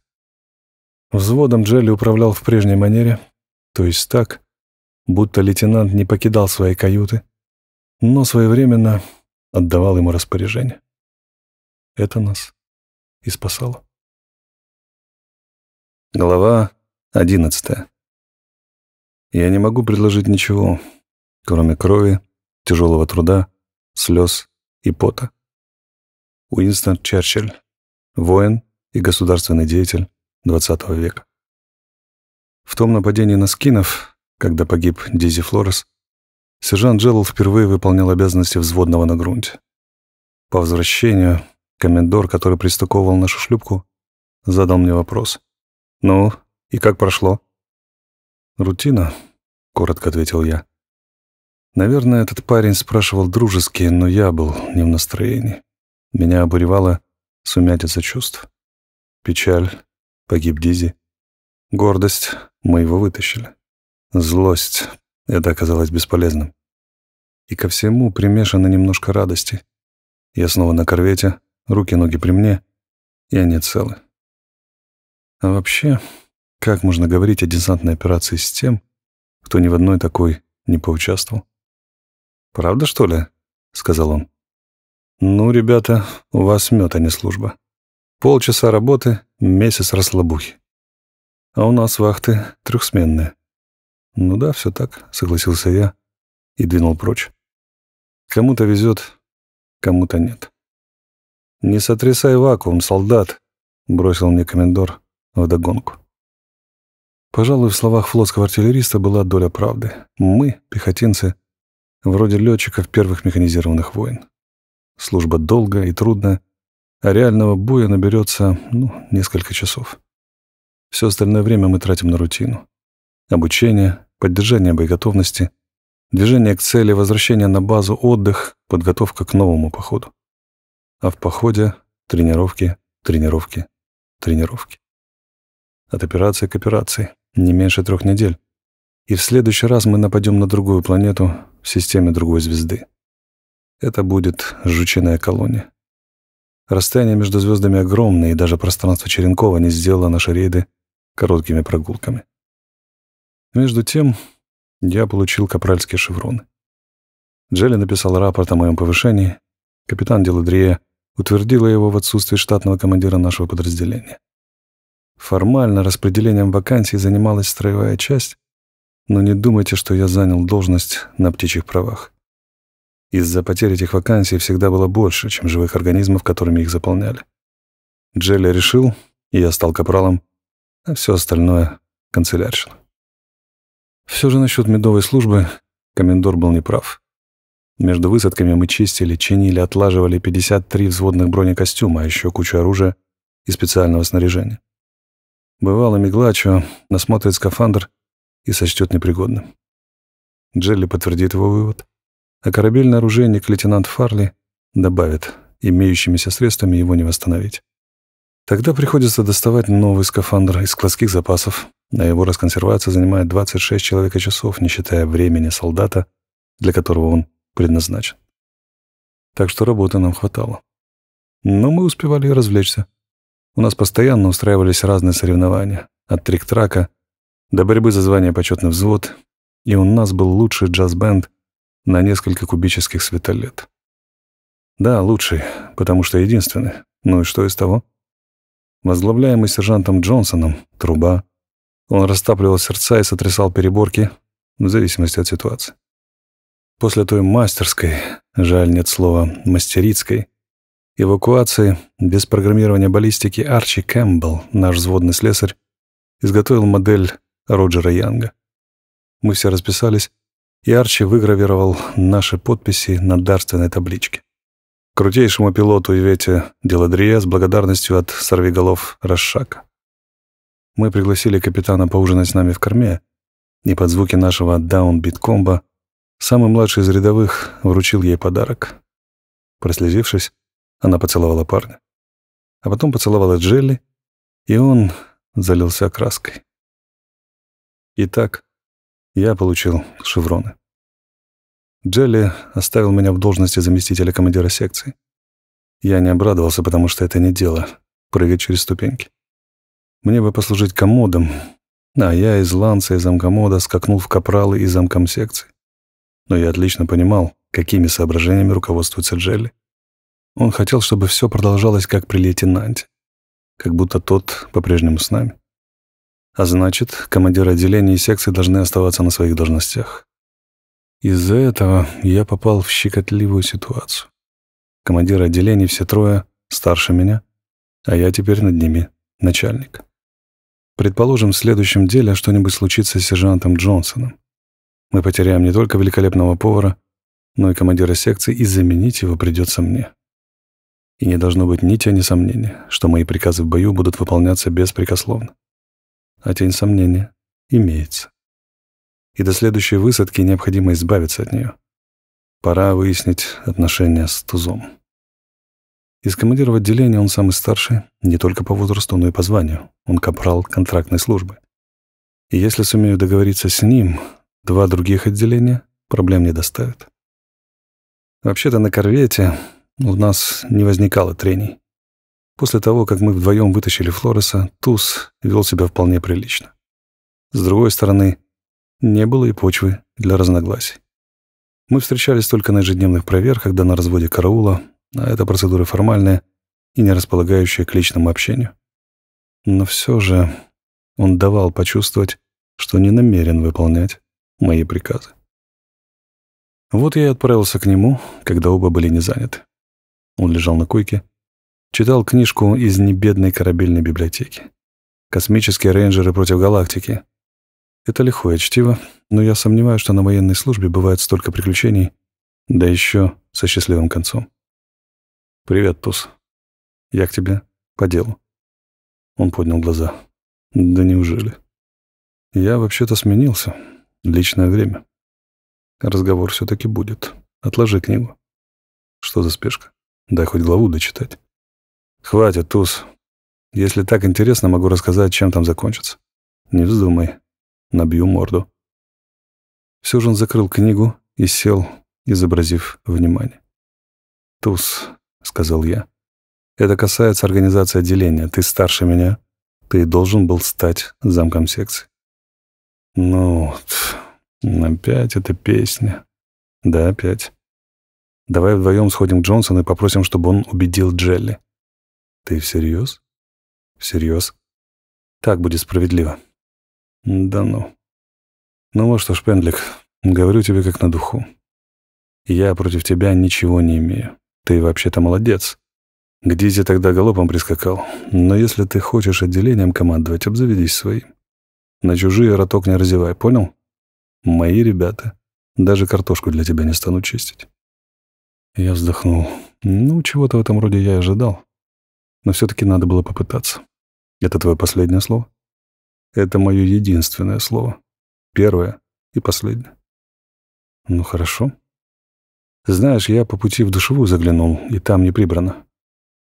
Взводом Джелли управлял в прежней манере, то есть так, будто лейтенант не покидал своей каюты, но своевременно отдавал ему распоряжение. Это нас и спасало. Глава одиннадцатая. Я не могу предложить ничего, кроме крови, тяжелого труда, слез и пота. Уинстон Черчилль, воин и государственный деятель XX века. В том нападении на скинов, когда погиб Дизи Флорес, сержант Джелл впервые выполнял обязанности взводного на грунте. По возвращению Комендор, который пристыковывал нашу шлюпку, задал мне вопрос. «Ну, и как прошло?» «Рутина», — коротко ответил я. Наверное, этот парень спрашивал дружески, но я был не в настроении. Меня обуревала сумятица чувств. Печаль, погиб Дизи. Гордость, мы его вытащили. Злость, это оказалось бесполезным. И ко всему примешано немножко радости. Я снова на корвете, Руки-ноги при мне, и они целы. А вообще, как можно говорить о десантной операции с тем, кто ни в одной такой не поучаствовал? «Правда, что ли?» — сказал он. «Ну, ребята, у вас мед, а не служба. Полчаса работы, месяц расслабухи. А у нас вахты трехсменные». «Ну да, все так», — согласился я и двинул прочь. «Кому-то везет, кому-то нет». «Не сотрясай вакуум, солдат!» — бросил мне комендор вдогонку. Пожалуй, в словах флотского артиллериста была доля правды. Мы, пехотинцы, вроде летчиков первых механизированных войн. Служба долгая и трудная, а реального боя наберется, ну, несколько часов. Все остальное время мы тратим на рутину. Обучение, поддержание боеготовности, движение к цели, возвращение на базу, отдых, подготовка к новому походу. А в походе тренировки, тренировки, тренировки. От операции к операции. Не меньше трех недель. И в следующий раз мы нападем на другую планету в системе другой звезды. Это будет жучиная колония. Расстояние между звездами огромное, и даже пространство Черенкова не сделало наши рейды короткими прогулками. Между тем, я получил капральские шевроны. Джелли написал рапорт о моем повышении. Капитан Деладрия утвердила его в отсутствии штатного командира нашего подразделения. Формально распределением вакансий занималась строевая часть, но не думайте, что я занял должность на птичьих правах. Из-за потерь этих вакансий всегда было больше, чем живых организмов, которыми их заполняли. Джелли решил, и я стал капралом, а все остальное — канцелярщина. Все же насчет медовой службы комендор был неправ. Между высадками мы чистили, чинили, отлаживали 53 взводных бронекостюма, а еще кучу оружия и специального снаряжения. Бывало, Миглачо насмотрит скафандр и сочтет непригодным. Джелли подтвердит его вывод, а корабельный оружейник лейтенант Фарли добавит, имеющимися средствами его не восстановить. Тогда приходится доставать новый скафандр из складских запасов, а его расконсервация занимает 26 человека часов, не считая времени солдата, для которого он предназначен. Так что работы нам хватало. Но мы успевали развлечься. У нас постоянно устраивались разные соревнования. От трик-трака до борьбы за звание «Почетный взвод». И у нас был лучший джаз-бенд на несколько кубических светолет. Да, лучший, потому что единственный. Ну и что из того? Возглавляемый сержантом Джонсоном, труба. Он растапливал сердца и сотрясал переборки в зависимости от ситуации. После той мастерской, жаль нет слова «мастерицкой», эвакуации без программирования баллистики Арчи Кэмпбелл, наш взводный слесарь, изготовил модель Роджера Янга. Мы все расписались, и Арчи выгравировал наши подписи на дарственной табличке. Крутейшему пилоту Ивете Деладрие с благодарностью от сорвиголов Расшака. Мы пригласили капитана поужинать с нами в корме, и под звуки нашего Даун Бит Комба. Самый младший из рядовых вручил ей подарок. Прослезившись, она поцеловала парня. А потом поцеловала Джелли, и он залился краской. Итак, я получил шевроны. Джелли оставил меня в должности заместителя командира секции. Я не обрадовался, потому что это не дело — прыгать через ступеньки. Мне бы послужить комодом, а я из ланца и замкомода скакнул в капралы и замком секции но я отлично понимал, какими соображениями руководствуется Джелли. Он хотел, чтобы все продолжалось как при лейтенанте, как будто тот по-прежнему с нами. А значит, командиры отделений и секций должны оставаться на своих должностях. Из-за этого я попал в щекотливую ситуацию. Командиры отделений все трое старше меня, а я теперь над ними начальник. Предположим, в следующем деле что-нибудь случится с сержантом Джонсоном. Мы потеряем не только великолепного повара, но и командира секции, и заменить его придется мне. И не должно быть ни тени сомнения, что мои приказы в бою будут выполняться беспрекословно. А тень сомнения имеется. И до следующей высадки необходимо избавиться от нее. Пора выяснить отношения с Тузом. Из командира отделения он самый старший, не только по возрасту, но и по званию. Он капрал контрактной службы. И если сумею договориться с ним, Два других отделения проблем не доставят. Вообще-то на корвете у нас не возникало трений. После того, как мы вдвоем вытащили Флореса, Туз вел себя вполне прилично. С другой стороны, не было и почвы для разногласий. Мы встречались только на ежедневных проверках, да на разводе караула, а это процедуры формальные и не располагающие к личному общению. Но все же он давал почувствовать, что не намерен выполнять мои приказы. Вот я и отправился к нему, когда оба были не заняты. Он лежал на койке, читал книжку из небедной корабельной библиотеки. «Космические рейнджеры против галактики». Это лихое чтиво, но я сомневаюсь, что на военной службе бывает столько приключений, да еще со счастливым концом. «Привет, Туз. Я к тебе по делу». Он поднял глаза. «Да неужели?» «Я вообще-то сменился. Личное время. Разговор все-таки будет. Отложи книгу. Что за спешка? Дай хоть главу дочитать. Хватит, туз. Если так интересно, могу рассказать, чем там закончится. Не вздумай. Набью морду. Все же он закрыл книгу и сел, изобразив внимание. «Туз», — сказал я, — «это касается организации отделения. Ты старше меня. Ты должен был стать замком секции. Ну вот, опять эта песня. Да, опять. Давай вдвоем сходим к Джонсону и попросим, чтобы он убедил Джелли. Ты всерьез? Всерьез. Так будет справедливо. Да ну. Ну вот что ж, говорю тебе как на духу. Я против тебя ничего не имею. Ты вообще-то молодец. К Дизе тогда галопом прискакал. Но если ты хочешь отделением командовать, обзаведись своим. На чужие роток не разевай, понял? Мои ребята. Даже картошку для тебя не стану чистить. Я вздохнул. Ну, чего-то в этом роде я ожидал. Но все-таки надо было попытаться. Это твое последнее слово? Это мое единственное слово. Первое и последнее. Ну, хорошо. Знаешь, я по пути в душевую заглянул, и там не прибрано.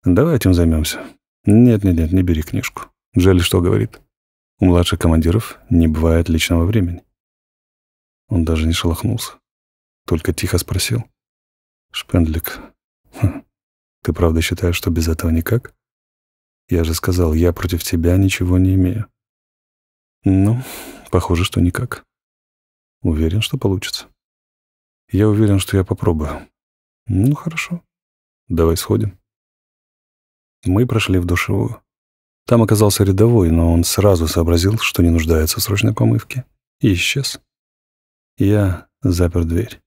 Давай этим займемся. Нет-нет-нет, не бери книжку. Джелли что говорит? У младших командиров не бывает личного времени. Он даже не шелохнулся, только тихо спросил. «Шпендлик, хм, ты правда считаешь, что без этого никак? Я же сказал, я против тебя ничего не имею». «Ну, похоже, что никак. Уверен, что получится. Я уверен, что я попробую. Ну, хорошо. Давай сходим». Мы прошли в душевую. Там оказался рядовой, но он сразу сообразил, что не нуждается в срочной помывке, и исчез. Я запер дверь.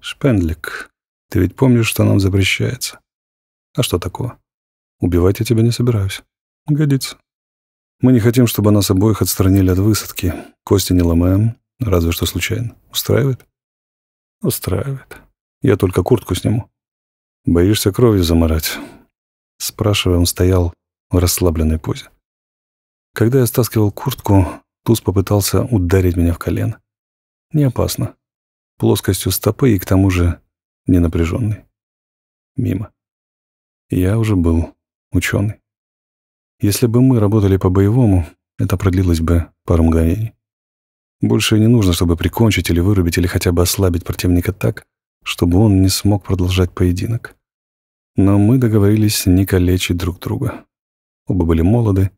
«Шпендлик, ты ведь помнишь, что нам запрещается?» «А что такого? Убивать я тебя не собираюсь. Годится. Мы не хотим, чтобы нас обоих отстранили от высадки. Кости не ломаем, разве что случайно. Устраивает?» «Устраивает. Я только куртку сниму. Боишься кровью замарать? Спрашивая, он стоял в расслабленной позе. Когда я стаскивал куртку, туз попытался ударить меня в колено. Не опасно. Плоскостью стопы и к тому же не напряженный. Мимо. Я уже был ученый. Если бы мы работали по-боевому, это продлилось бы пару мгновений. Больше не нужно, чтобы прикончить или вырубить, или хотя бы ослабить противника так, чтобы он не смог продолжать поединок. Но мы договорились не калечить друг друга. Оба были молоды,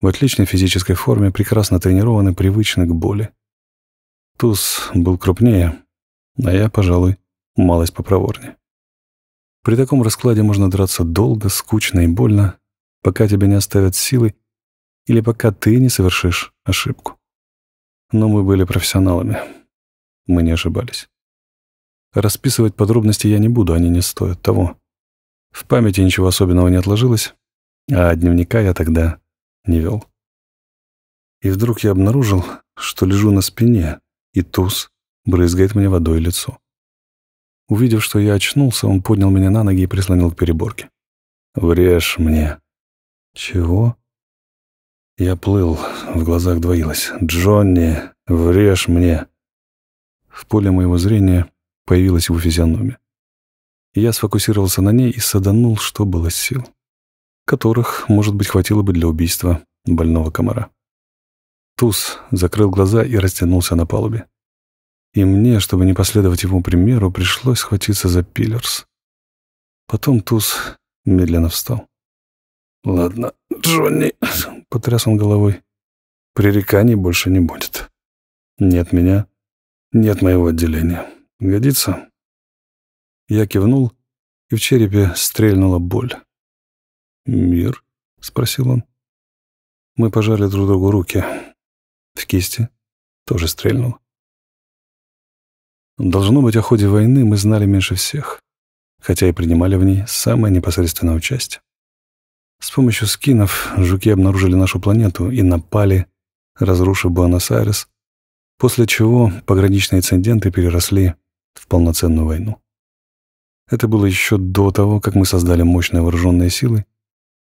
в отличной физической форме, прекрасно тренированы, привычны к боли. Туз был крупнее, а я, пожалуй, малость попроворнее. При таком раскладе можно драться долго, скучно и больно, пока тебя не оставят силы или пока ты не совершишь ошибку. Но мы были профессионалами. Мы не ошибались. Расписывать подробности я не буду, они не стоят того. В памяти ничего особенного не отложилось, а дневника я тогда не вел. И вдруг я обнаружил, что лежу на спине, и туз брызгает мне водой лицо. Увидев, что я очнулся, он поднял меня на ноги и прислонил к переборке. «Врежь мне!» «Чего?» Я плыл, в глазах двоилось. «Джонни, врежь мне!» В поле моего зрения появилась его физиономия. Я сфокусировался на ней и саданул, что было сил которых, может быть, хватило бы для убийства больного комара. Туз закрыл глаза и растянулся на палубе. И мне, чтобы не последовать его примеру, пришлось схватиться за пиллерс. Потом Туз медленно встал. «Ладно, Джонни», — потряс он головой, — «пререканий больше не будет. Нет меня, нет моего отделения. Годится?» Я кивнул, и в черепе стрельнула боль. «Мир?» — спросил он. Мы пожали друг другу руки. В кисти тоже стрельнул. Должно быть, о ходе войны мы знали меньше всех, хотя и принимали в ней самое непосредственное участие. С помощью скинов жуки обнаружили нашу планету и напали, разрушив Буэнос-Айрес, после чего пограничные инциденты переросли в полноценную войну. Это было еще до того, как мы создали мощные вооруженные силы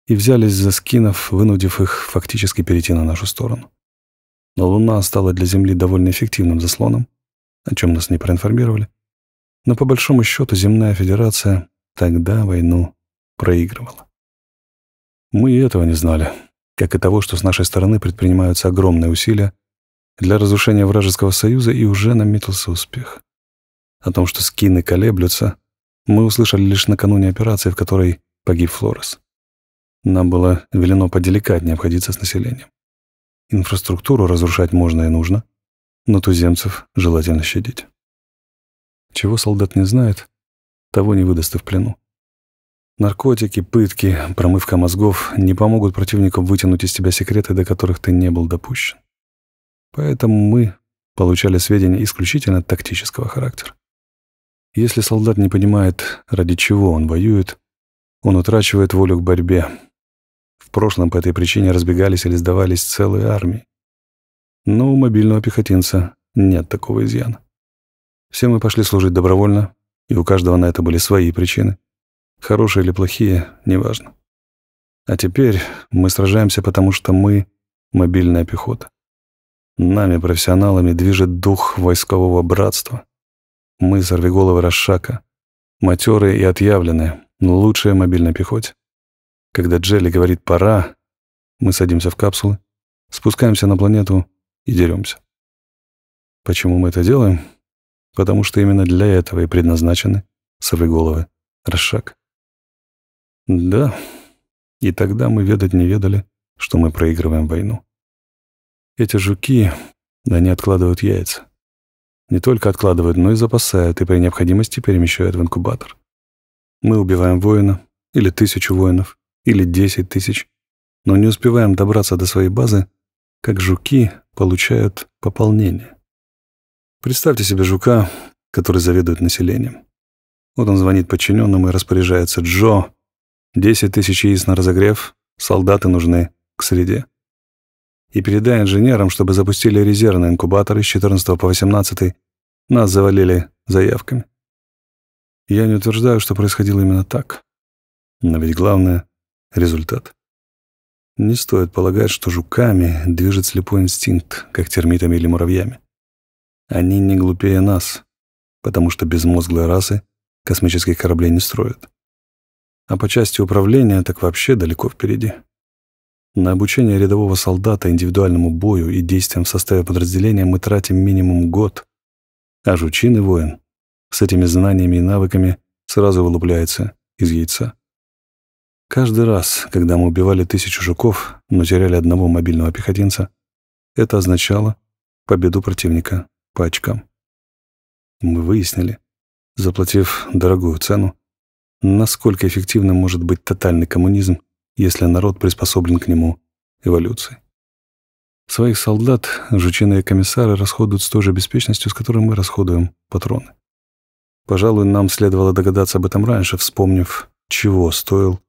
и взялись за скинов, вынудив их фактически перейти на нашу сторону. Но Луна стала для Земли довольно эффективным заслоном, о чем нас не проинформировали. Но по большому счету Земная Федерация тогда войну проигрывала. Мы и этого не знали, как и того, что с нашей стороны предпринимаются огромные усилия для разрушения вражеского союза, и уже наметился успех. О том, что скины колеблются, мы услышали лишь накануне операции, в которой погиб Флорес. Нам было велено поделикатнее обходиться с населением. Инфраструктуру разрушать можно и нужно, но туземцев желательно щадить. Чего солдат не знает, того не выдаст и в плену. Наркотики, пытки, промывка мозгов не помогут противнику вытянуть из тебя секреты, до которых ты не был допущен. Поэтому мы получали сведения исключительно тактического характера. Если солдат не понимает, ради чего он воюет, он утрачивает волю к борьбе, прошлом по этой причине разбегались или сдавались целые армии. Но у мобильного пехотинца нет такого изъяна. Все мы пошли служить добровольно, и у каждого на это были свои причины. Хорошие или плохие, неважно. А теперь мы сражаемся, потому что мы — мобильная пехота. Нами, профессионалами, движет дух войскового братства. Мы — сорвиголовы Расшака, матерые и отъявленные, лучшие в мобильной пехоте. Когда Джелли говорит «пора», мы садимся в капсулы, спускаемся на планету и деремся. Почему мы это делаем? Потому что именно для этого и предназначены совреголовы Рашак. Да, и тогда мы ведать не ведали, что мы проигрываем войну. Эти жуки, да они откладывают яйца. Не только откладывают, но и запасают, и при необходимости перемещают в инкубатор. Мы убиваем воина или тысячу воинов, или 10 тысяч, но не успеваем добраться до своей базы, как жуки получают пополнение. Представьте себе жука, который заведует населением. Вот он звонит подчиненным и распоряжается «Джо, 10 тысяч яиц на разогрев, солдаты нужны к среде». И передай инженерам, чтобы запустили резервный инкубатор из 14 по 18 нас завалили заявками. Я не утверждаю, что происходило именно так. Но ведь главное, Результат? Не стоит полагать, что жуками движет слепой инстинкт, как термитами или муравьями. Они не глупее нас, потому что безмозглые расы космических кораблей не строят. А по части управления так вообще далеко впереди. На обучение рядового солдата индивидуальному бою и действиям в составе подразделения мы тратим минимум год, а жучиный воин с этими знаниями и навыками сразу вылупляется из яйца. Каждый раз, когда мы убивали тысячу жуков, но теряли одного мобильного пехотинца, это означало победу противника по очкам. Мы выяснили, заплатив дорогую цену, насколько эффективным может быть тотальный коммунизм, если народ приспособлен к нему эволюцией. Своих солдат жучиные комиссары расходуют с той же беспечностью, с которой мы расходуем патроны. Пожалуй, нам следовало догадаться об этом раньше, вспомнив, чего стоил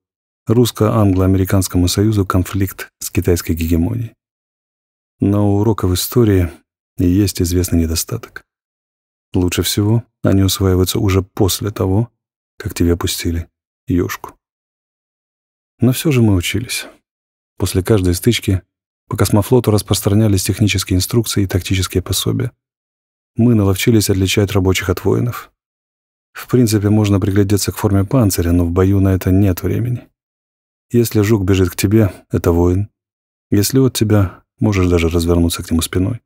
русско-англо-американскому союзу конфликт с китайской гегемонией. Но у уроков истории есть известный недостаток. Лучше всего они усваиваются уже после того, как тебе пустили ёшку. Но все же мы учились. После каждой стычки по космофлоту распространялись технические инструкции и тактические пособия. Мы наловчились отличать рабочих от воинов. В принципе, можно приглядеться к форме панциря, но в бою на это нет времени. Если жук бежит к тебе, это воин. Если от тебя, можешь даже развернуться к нему спиной.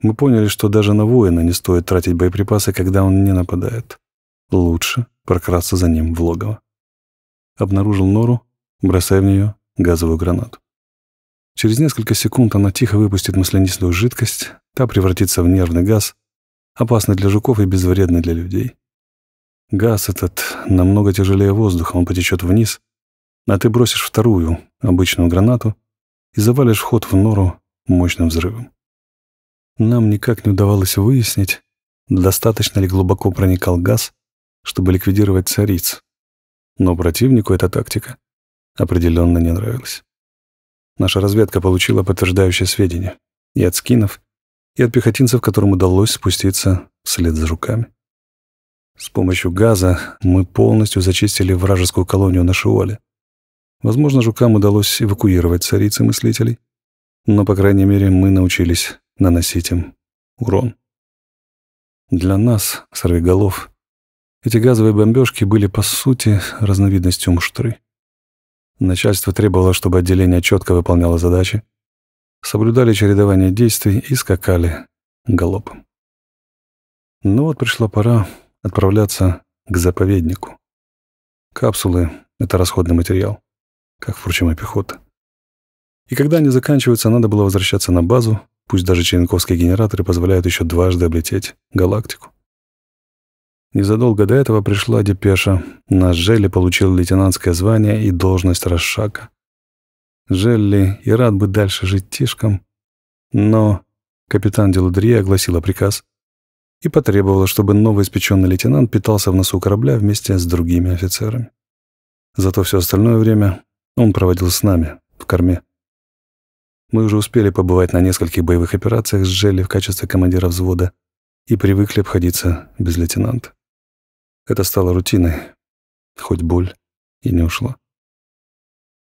Мы поняли, что даже на воина не стоит тратить боеприпасы, когда он не нападает. Лучше прокрасться за ним в логово. Обнаружил нору, бросая в нее газовую гранату. Через несколько секунд она тихо выпустит маслянистую жидкость, та превратится в нервный газ, опасный для жуков и безвредный для людей. Газ этот намного тяжелее воздуха, он потечет вниз, а ты бросишь вторую, обычную гранату, и завалишь вход в нору мощным взрывом. Нам никак не удавалось выяснить, достаточно ли глубоко проникал газ, чтобы ликвидировать цариц. Но противнику эта тактика определенно не нравилась. Наша разведка получила подтверждающие сведения и от скинов, и от пехотинцев, которым удалось спуститься вслед за жуками. С помощью газа мы полностью зачистили вражескую колонию на Шиоле, Возможно, жукам удалось эвакуировать царицы мыслителей. Но, по крайней мере, мы научились наносить им урон. Для нас, сорвиголов, эти газовые бомбежки были, по сути, разновидностью муштры. Начальство требовало, чтобы отделение четко выполняло задачи, соблюдали чередование действий и скакали галопом. Ну вот пришла пора отправляться к заповеднику. Капсулы — это расходный материал как, впрочем, и пехота. И когда они заканчиваются, надо было возвращаться на базу, пусть даже черенковские генераторы позволяют еще дважды облететь галактику. Незадолго до этого пришла депеша. Наш Желли получил лейтенантское звание и должность расшака. Желли и рад бы дальше жить тишком, но капитан Деладрия огласила приказ и потребовала, чтобы новоиспеченный лейтенант питался в носу корабля вместе с другими офицерами. Зато все остальное время он проводил с нами, в корме. Мы уже успели побывать на нескольких боевых операциях с Джелли в качестве командира взвода и привыкли обходиться без лейтенанта. Это стало рутиной, хоть боль и не ушла.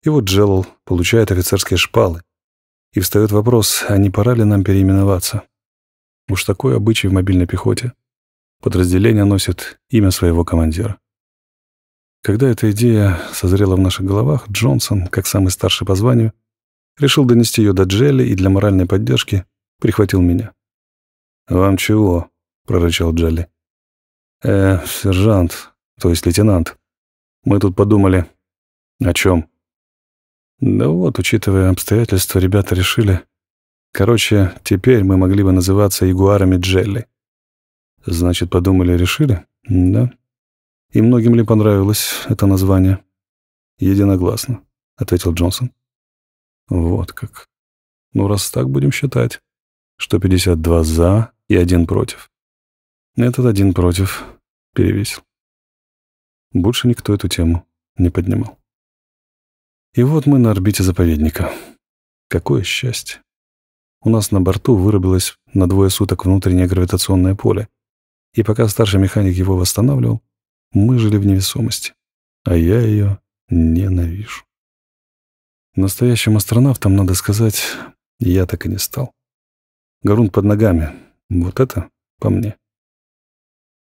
И вот Джелл получает офицерские шпалы, и встает вопрос, а не пора ли нам переименоваться? Уж такой обычай в мобильной пехоте. Подразделение носит имя своего командира. Когда эта идея созрела в наших головах, Джонсон, как самый старший по званию, решил донести ее до Джелли и для моральной поддержки прихватил меня. «Вам чего?» — прорычал Джелли. «Э, сержант, то есть лейтенант, мы тут подумали...» «О чем?» «Да вот, учитывая обстоятельства, ребята решили...» «Короче, теперь мы могли бы называться ягуарами Джелли». «Значит, подумали, решили?» «Да». И многим ли понравилось это название? Единогласно, ответил Джонсон. Вот как. Ну, раз так будем считать, что 52 за и один против. Этот один против перевесил. Больше никто эту тему не поднимал. И вот мы на орбите заповедника. Какое счастье. У нас на борту вырубилось на двое суток внутреннее гравитационное поле, и пока старший механик его восстанавливал, мы жили в невесомости, а я ее ненавижу. Настоящим астронавтом, надо сказать, я так и не стал. Горун под ногами. Вот это по мне.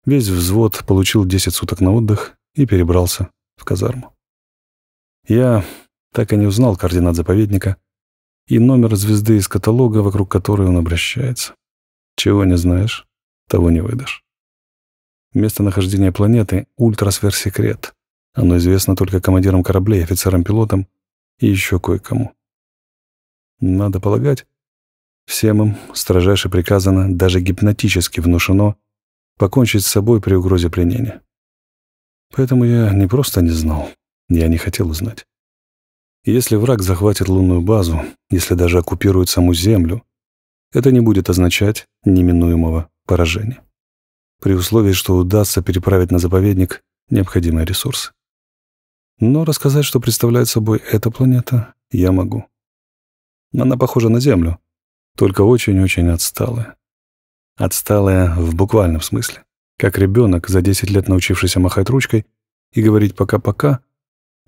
Весь взвод получил 10 суток на отдых и перебрался в казарму. Я так и не узнал координат заповедника и номер звезды из каталога, вокруг которой он обращается. Чего не знаешь, того не выдашь. Местонахождение планеты — ультрасверхсекрет. Оно известно только командирам кораблей, офицерам-пилотам и еще кое-кому. Надо полагать, всем им строжайше приказано, даже гипнотически внушено, покончить с собой при угрозе пленения. Поэтому я не просто не знал, я не хотел узнать. Если враг захватит лунную базу, если даже оккупирует саму Землю, это не будет означать неминуемого поражения при условии, что удастся переправить на заповедник необходимые ресурсы. Но рассказать, что представляет собой эта планета, я могу. Она похожа на Землю, только очень-очень отсталая. Отсталая в буквальном смысле. Как ребенок, за 10 лет научившийся махать ручкой и говорить «пока-пока»,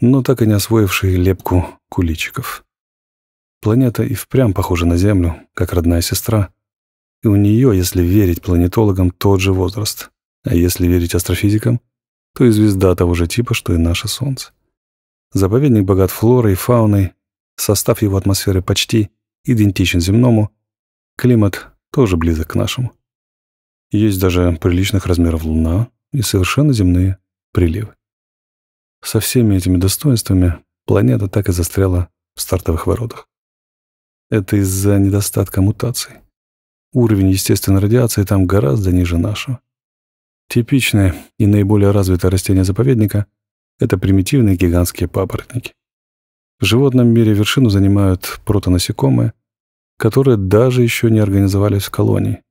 но так и не освоивший лепку куличиков. Планета и впрямь похожа на Землю, как родная сестра — и у нее, если верить планетологам, тот же возраст. А если верить астрофизикам, то и звезда того же типа, что и наше Солнце. Заповедник богат флорой и фауной, состав его атмосферы почти идентичен земному, климат тоже близок к нашему. Есть даже приличных размеров луна и совершенно земные приливы. Со всеми этими достоинствами планета так и застряла в стартовых воротах. Это из-за недостатка мутаций. Уровень естественной радиации там гораздо ниже нашего. Типичное и наиболее развитое растение заповедника — это примитивные гигантские папоротники. В животном мире вершину занимают протонасекомые, которые даже еще не организовались в колонии.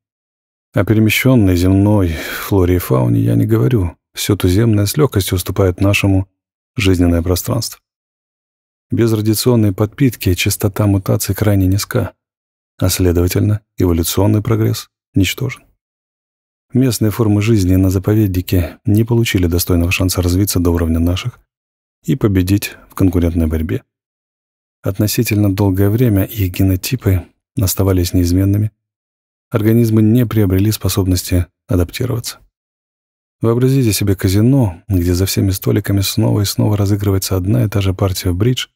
О перемещенной земной флоре и фауне я не говорю. Все туземное с легкостью уступает нашему жизненное пространство. Без радиационной подпитки частота мутаций крайне низка а следовательно, эволюционный прогресс ничтожен. Местные формы жизни на заповеднике не получили достойного шанса развиться до уровня наших и победить в конкурентной борьбе. Относительно долгое время их генотипы оставались неизменными, организмы не приобрели способности адаптироваться. Вообразите себе казино, где за всеми столиками снова и снова разыгрывается одна и та же партия в бридж,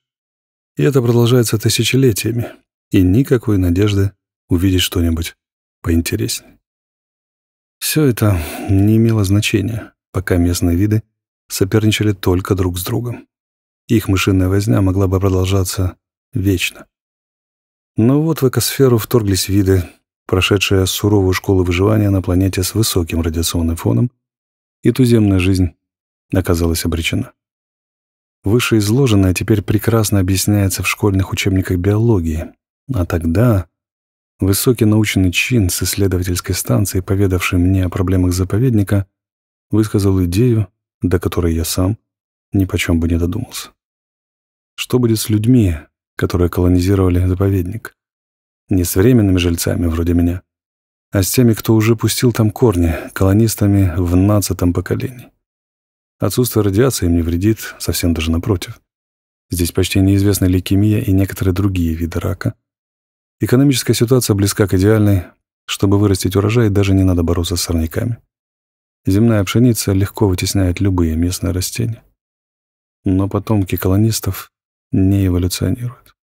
и это продолжается тысячелетиями, и никакой надежды увидеть что-нибудь поинтереснее. Все это не имело значения, пока местные виды соперничали только друг с другом. Их мышиная возня могла бы продолжаться вечно. Но вот в экосферу вторглись виды, прошедшие суровую школу выживания на планете с высоким радиационным фоном, и туземная жизнь оказалась обречена. Вышеизложенное теперь прекрасно объясняется в школьных учебниках биологии, а тогда высокий научный чин с исследовательской станции, поведавший мне о проблемах заповедника, высказал идею, до которой я сам ни почем бы не додумался. Что будет с людьми, которые колонизировали заповедник? Не с временными жильцами вроде меня, а с теми, кто уже пустил там корни, колонистами в нацатом поколении. Отсутствие радиации им не вредит, совсем даже напротив. Здесь почти неизвестна лейкемия и некоторые другие виды рака — Экономическая ситуация близка к идеальной. Чтобы вырастить урожай, даже не надо бороться с сорняками. Земная пшеница легко вытесняет любые местные растения. Но потомки колонистов не эволюционируют.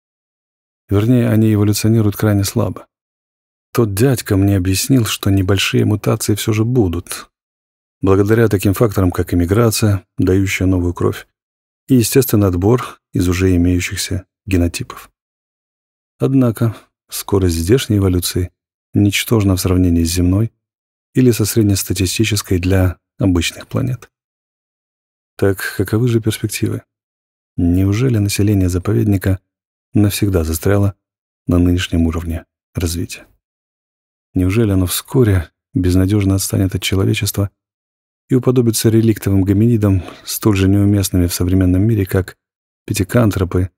Вернее, они эволюционируют крайне слабо. Тот дядька мне объяснил, что небольшие мутации все же будут. Благодаря таким факторам, как иммиграция, дающая новую кровь, и естественный отбор из уже имеющихся генотипов. Однако скорость здешней эволюции ничтожна в сравнении с земной или со среднестатистической для обычных планет. Так каковы же перспективы? Неужели население заповедника навсегда застряло на нынешнем уровне развития? Неужели оно вскоре безнадежно отстанет от человечества и уподобится реликтовым гоминидам, столь же неуместными в современном мире, как пятикантропы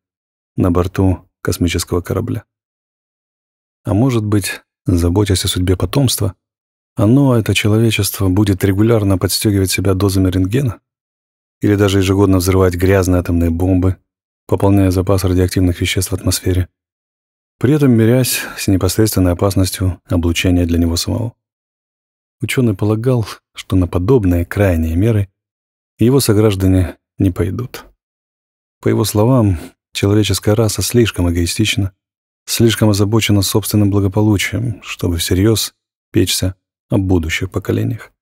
на борту космического корабля? А может быть, заботясь о судьбе потомства, оно, это человечество, будет регулярно подстегивать себя дозами рентгена? Или даже ежегодно взрывать грязные атомные бомбы, пополняя запас радиоактивных веществ в атмосфере? при этом мирясь с непосредственной опасностью облучения для него самого. Ученый полагал, что на подобные крайние меры его сограждане не пойдут. По его словам, человеческая раса слишком эгоистична, слишком озабочена собственным благополучием, чтобы всерьез печься о будущих поколениях.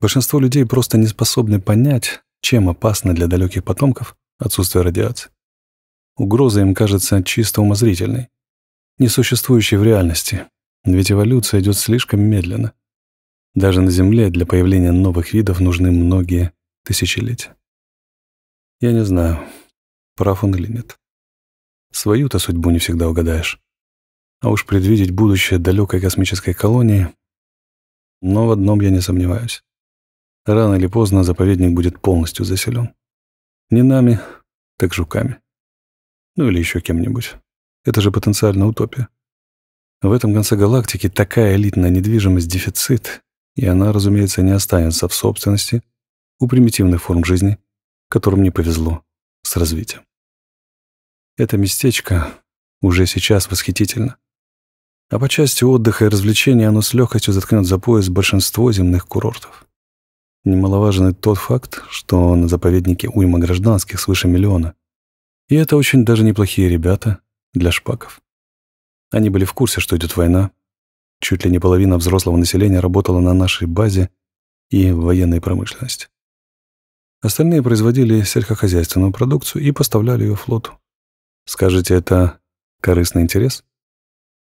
Большинство людей просто не способны понять, чем опасно для далеких потомков отсутствие радиации. Угроза им кажется чисто умозрительной, несуществующей в реальности, ведь эволюция идет слишком медленно. Даже на Земле для появления новых видов нужны многие тысячелетия. Я не знаю, прав он или нет. Свою-то судьбу не всегда угадаешь. А уж предвидеть будущее далекой космической колонии... Но в одном я не сомневаюсь. Рано или поздно заповедник будет полностью заселен. Не нами, так жуками. Ну или еще кем-нибудь. Это же потенциально утопия. В этом конце галактики такая элитная недвижимость – дефицит, и она, разумеется, не останется в собственности у примитивных форм жизни, которым не повезло с развитием. Это местечко уже сейчас восхитительно. А по части отдыха и развлечений оно с легкостью заткнет за пояс большинство земных курортов. Немаловажен и тот факт, что на заповеднике уйма гражданских свыше миллиона. И это очень даже неплохие ребята для шпаков. Они были в курсе, что идет война. Чуть ли не половина взрослого населения работала на нашей базе и в военной промышленности. Остальные производили сельскохозяйственную продукцию и поставляли ее флоту. Скажите, это корыстный интерес?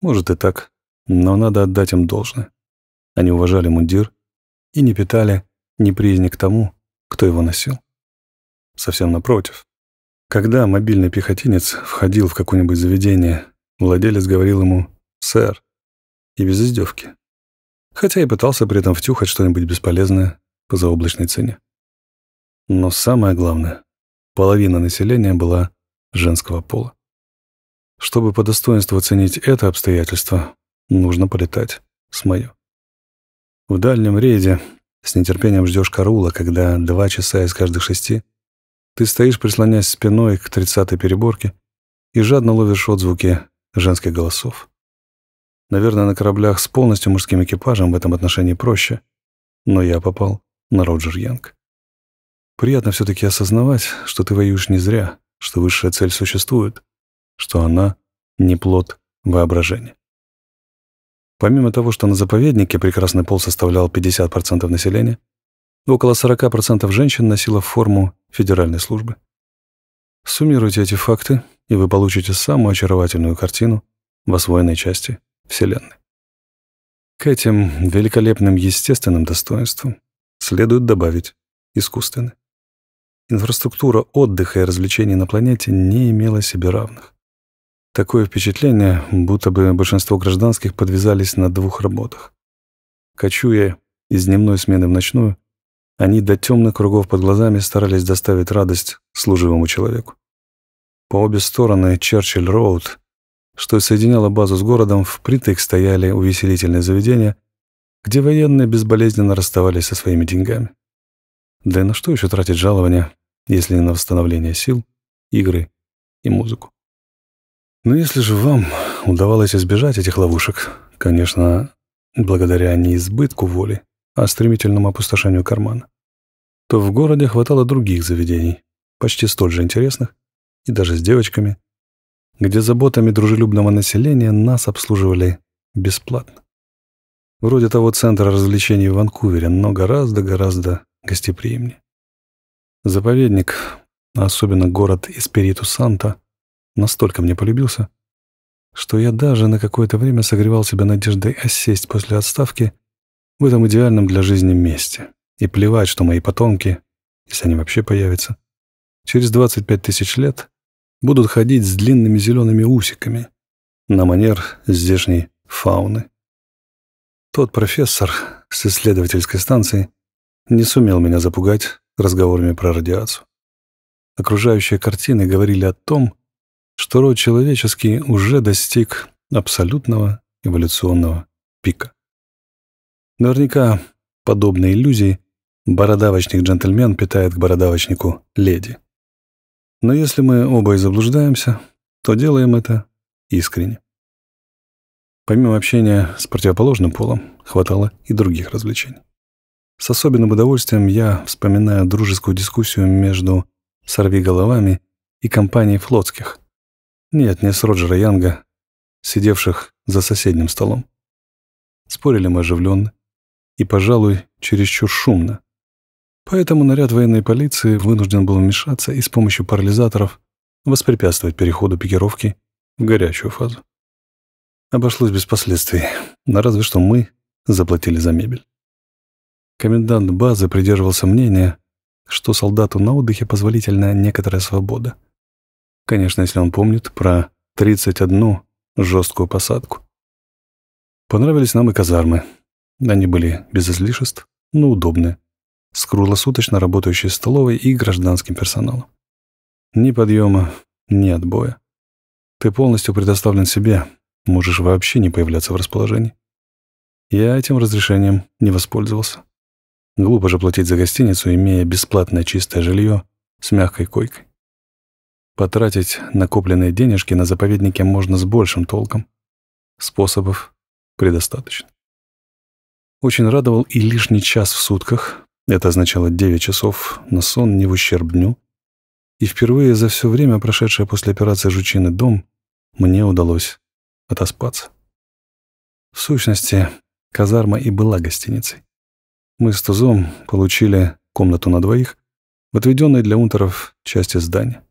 Может и так, но надо отдать им должное. Они уважали мундир и не питали неприязни к тому, кто его носил. Совсем напротив. Когда мобильный пехотинец входил в какое-нибудь заведение, владелец говорил ему «сэр» и без издевки. Хотя и пытался при этом втюхать что-нибудь бесполезное по заоблачной цене. Но самое главное, половина населения была женского пола. Чтобы по достоинству оценить это обстоятельство, нужно полетать с мою. В дальнем рейде с нетерпением ждешь карула, когда два часа из каждых шести ты стоишь, прислонясь спиной к тридцатой переборке и жадно ловишь отзвуки женских голосов. Наверное, на кораблях с полностью мужским экипажем в этом отношении проще, но я попал на Роджер Янг. Приятно все-таки осознавать, что ты воюешь не зря, что высшая цель существует, что она не плод воображения. Помимо того, что на заповеднике прекрасный пол составлял 50% населения, около 40% женщин носило форму федеральной службы. Суммируйте эти факты, и вы получите самую очаровательную картину в освоенной части Вселенной. К этим великолепным естественным достоинствам следует добавить искусственные. Инфраструктура отдыха и развлечений на планете не имела себе равных. Такое впечатление, будто бы большинство гражданских подвязались на двух работах. Кочуя из дневной смены в ночную, они до темных кругов под глазами старались доставить радость служивому человеку. По обе стороны Черчилль-Роуд, что соединяло базу с городом, впритык стояли увеселительные заведения, где военные безболезненно расставались со своими деньгами. Да и на что еще тратить жалования, если не на восстановление сил, игры и музыку? Но ну, если же вам удавалось избежать этих ловушек, конечно, благодаря не избытку воли, а стремительному опустошению кармана, то в городе хватало других заведений, почти столь же интересных, и даже с девочками, где заботами дружелюбного населения нас обслуживали бесплатно. Вроде того центра развлечений в Ванкувере, но гораздо-гораздо гостеприимнее. Заповедник, особенно город Испириту Санта, настолько мне полюбился, что я даже на какое-то время согревал себя надеждой осесть после отставки в этом идеальном для жизни месте. И плевать, что мои потомки, если они вообще появятся, через 25 тысяч лет будут ходить с длинными зелеными усиками на манер здешней фауны. Тот профессор с исследовательской станции не сумел меня запугать разговорами про радиацию. Окружающие картины говорили о том, что род человеческий уже достиг абсолютного эволюционного пика. Наверняка подобные иллюзии бородавочник-джентльмен питает к бородавочнику леди. Но если мы оба и заблуждаемся, то делаем это искренне. Помимо общения с противоположным полом, хватало и других развлечений. С особенным удовольствием я вспоминаю дружескую дискуссию между «Сорвиголовами» и компанией флотских. Нет, не с Роджера Янга, сидевших за соседним столом. Спорили мы оживленно и, пожалуй, чересчур шумно. Поэтому наряд военной полиции вынужден был вмешаться и с помощью парализаторов воспрепятствовать переходу пикировки в горячую фазу. Обошлось без последствий, но разве что мы заплатили за мебель. Комендант базы придерживался мнения, что солдату на отдыхе позволительна некоторая свобода. Конечно, если он помнит про 31 жесткую посадку. Понравились нам и казармы. Они были без излишеств, но удобны, с круглосуточно работающей столовой и гражданским персоналом. Ни подъема, ни отбоя. Ты полностью предоставлен себе, можешь вообще не появляться в расположении. Я этим разрешением не воспользовался. Глупо же платить за гостиницу, имея бесплатное чистое жилье с мягкой койкой. Потратить накопленные денежки на заповеднике можно с большим толком. Способов предостаточно. Очень радовал и лишний час в сутках. Это означало 9 часов на сон не в ущерб дню. И впервые за все время, прошедшее после операции «Жучины дом», мне удалось отоспаться. В сущности, казарма и была гостиницей. Мы с Тузом получили комнату на двоих в отведенной для унтеров части здания.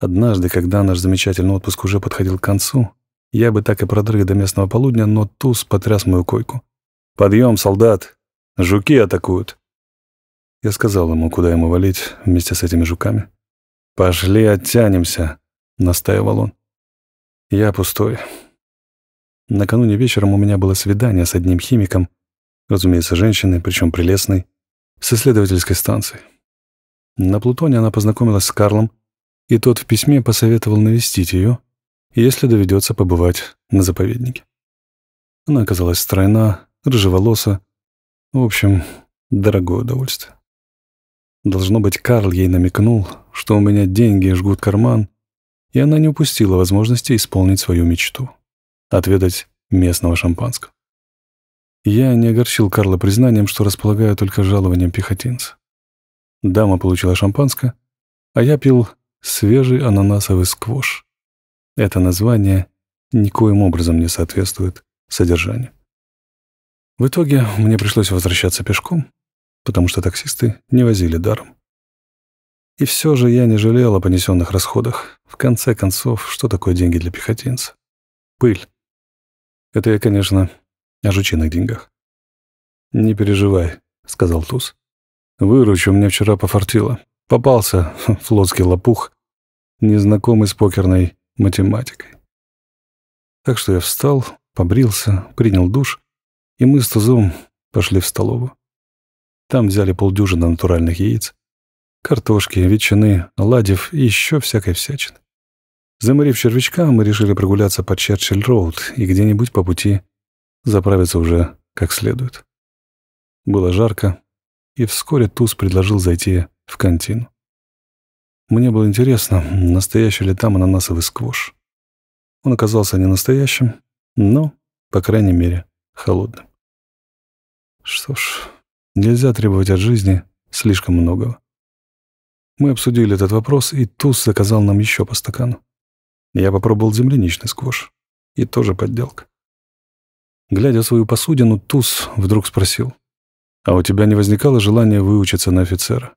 Однажды, когда наш замечательный отпуск уже подходил к концу, я бы так и продрыг до местного полудня, но Туз потряс мою койку. «Подъем, солдат! Жуки атакуют!» Я сказал ему, куда ему валить вместе с этими жуками. «Пошли оттянемся!» — настаивал он. Я пустой. Накануне вечером у меня было свидание с одним химиком, разумеется, женщины, причем прелестной, с исследовательской станции. На Плутоне она познакомилась с Карлом, и тот в письме посоветовал навестить ее, если доведется побывать на заповеднике. Она оказалась стройна, рыжеволоса. В общем, дорогое удовольствие. Должно быть, Карл ей намекнул, что у меня деньги жгут карман, и она не упустила возможности исполнить свою мечту — отведать местного шампанского. Я не огорчил Карла признанием, что располагаю только жалованием пехотинца. Дама получила шампанское, а я пил свежий ананасовый сквош. Это название никоим образом не соответствует содержанию. В итоге мне пришлось возвращаться пешком, потому что таксисты не возили даром. И все же я не жалел о понесенных расходах. В конце концов, что такое деньги для пехотинца? Пыль. Это я, конечно, о жучиных деньгах. «Не переживай», — сказал Туз. «Выручу, мне вчера пофартило. Попался флотский лопух, незнакомый с покерной математикой». Так что я встал, побрился, принял душ, и мы с Тузом пошли в столовую. Там взяли полдюжины натуральных яиц, картошки, ветчины, оладьев и еще всякой всячины. Заморив червячка, мы решили прогуляться по Черчилль-Роуд и где-нибудь по пути заправиться уже как следует. Было жарко, и вскоре Туз предложил зайти в контину. Мне было интересно, настоящий ли там ананасовый сквош. Он оказался не настоящим, но, по крайней мере, холодным. Что ж, нельзя требовать от жизни слишком многого. Мы обсудили этот вопрос, и Туз заказал нам еще по стакану. Я попробовал земляничный сквош. И тоже подделка. Глядя свою посудину, Туз вдруг спросил. «А у тебя не возникало желания выучиться на офицера?»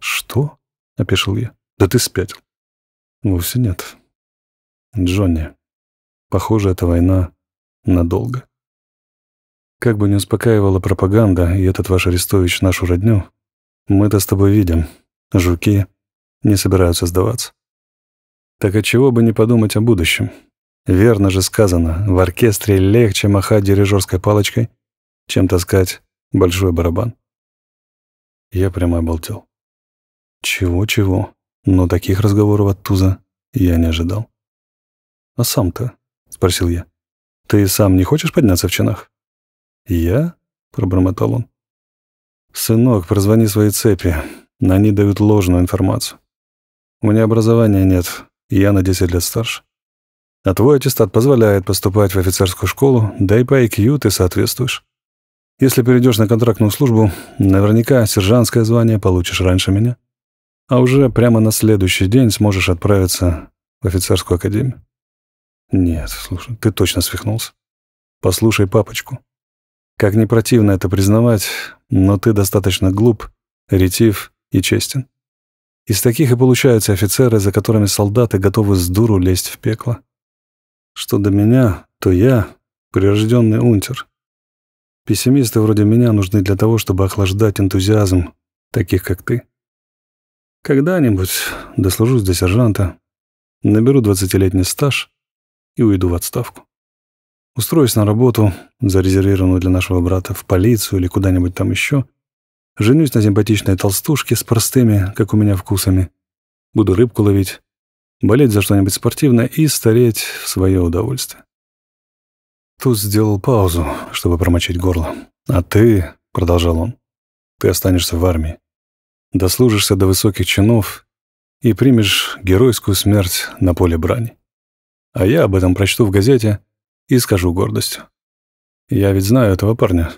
«Что?» — опешил я. «Да ты спятил». «Вовсе нет». «Джонни, похоже, эта война надолго». Как бы ни успокаивала пропаганда и этот ваш арестович нашу родню, мы-то с тобой видим, жуки не собираются сдаваться. Так отчего бы не подумать о будущем? Верно же сказано, в оркестре легче махать дирижерской палочкой, чем таскать большой барабан. Я прямо обалдел. Чего-чего, но таких разговоров от Туза я не ожидал. «А сам-то?» — спросил я. «Ты сам не хочешь подняться в чинах?» «Я?» — пробормотал он. «Сынок, прозвони свои цепи. На Они дают ложную информацию. У меня образования нет, я на 10 лет старше. А твой аттестат позволяет поступать в офицерскую школу, да и по IQ ты соответствуешь. Если перейдешь на контрактную службу, наверняка сержантское звание получишь раньше меня. А уже прямо на следующий день сможешь отправиться в офицерскую академию. Нет, слушай, ты точно свихнулся. Послушай папочку. Как не противно это признавать, но ты достаточно глуп, ретив и честен. Из таких и получаются офицеры, за которыми солдаты готовы с дуру лезть в пекло. Что до меня, то я — прирожденный унтер. Пессимисты вроде меня нужны для того, чтобы охлаждать энтузиазм таких, как ты. Когда-нибудь дослужусь до сержанта, наберу двадцатилетний стаж и уйду в отставку. Устроюсь на работу, зарезервированную для нашего брата, в полицию или куда-нибудь там еще. Женюсь на симпатичной толстушке с простыми, как у меня, вкусами. Буду рыбку ловить, болеть за что-нибудь спортивное и стареть в свое удовольствие. Туз сделал паузу, чтобы промочить горло. «А ты», — продолжал он, — «ты останешься в армии. Дослужишься до высоких чинов и примешь геройскую смерть на поле брани. А я об этом прочту в газете и скажу гордостью. Я ведь знаю этого парня.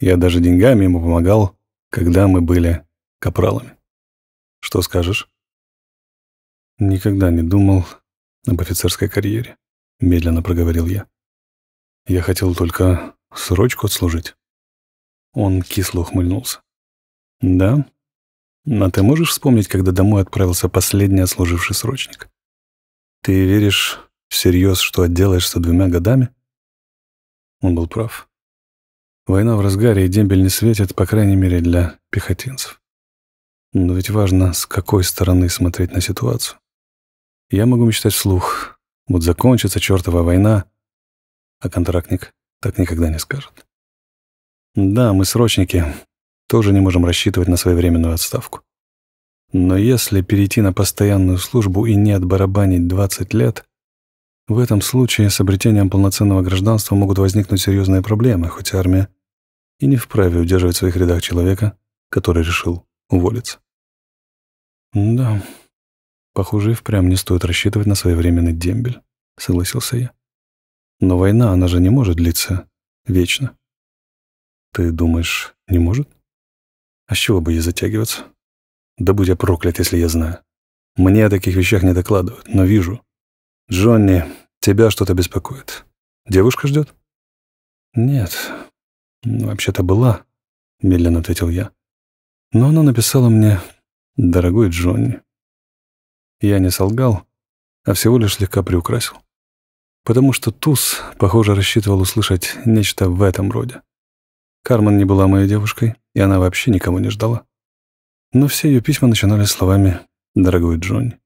Я даже деньгами ему помогал, когда мы были капралами. Что скажешь?» «Никогда не думал об офицерской карьере», — медленно проговорил я. «Я хотел только срочку отслужить». Он кисло ухмыльнулся. «Да? А ты можешь вспомнить, когда домой отправился последний отслуживший срочник? Ты веришь всерьез, что отделаешься двумя годами?» Он был прав. Война в разгаре, и дембель не светит, по крайней мере, для пехотинцев. Но ведь важно, с какой стороны смотреть на ситуацию. Я могу мечтать вслух. Вот закончится чертова война, а контрактник так никогда не скажет. Да, мы срочники, тоже не можем рассчитывать на своевременную отставку. Но если перейти на постоянную службу и не отбарабанить 20 лет, в этом случае с обретением полноценного гражданства могут возникнуть серьезные проблемы, хоть армия и не вправе удерживать в своих рядах человека, который решил уволиться. Да, «Похоже, и впрямь не стоит рассчитывать на своевременный дембель», — согласился я. «Но война, она же не может длиться вечно». «Ты думаешь, не может?» «А с чего бы ей затягиваться?» «Да будь я проклят, если я знаю. Мне о таких вещах не докладывают, но вижу. Джонни, тебя что-то беспокоит. Девушка ждет?» «Нет, ну, вообще-то была», — медленно ответил я. «Но она написала мне, дорогой Джонни, я не солгал, а всего лишь слегка приукрасил. Потому что Туз, похоже, рассчитывал услышать нечто в этом роде. Кармен не была моей девушкой, и она вообще никому не ждала. Но все ее письма начинались словами «Дорогой Джонни».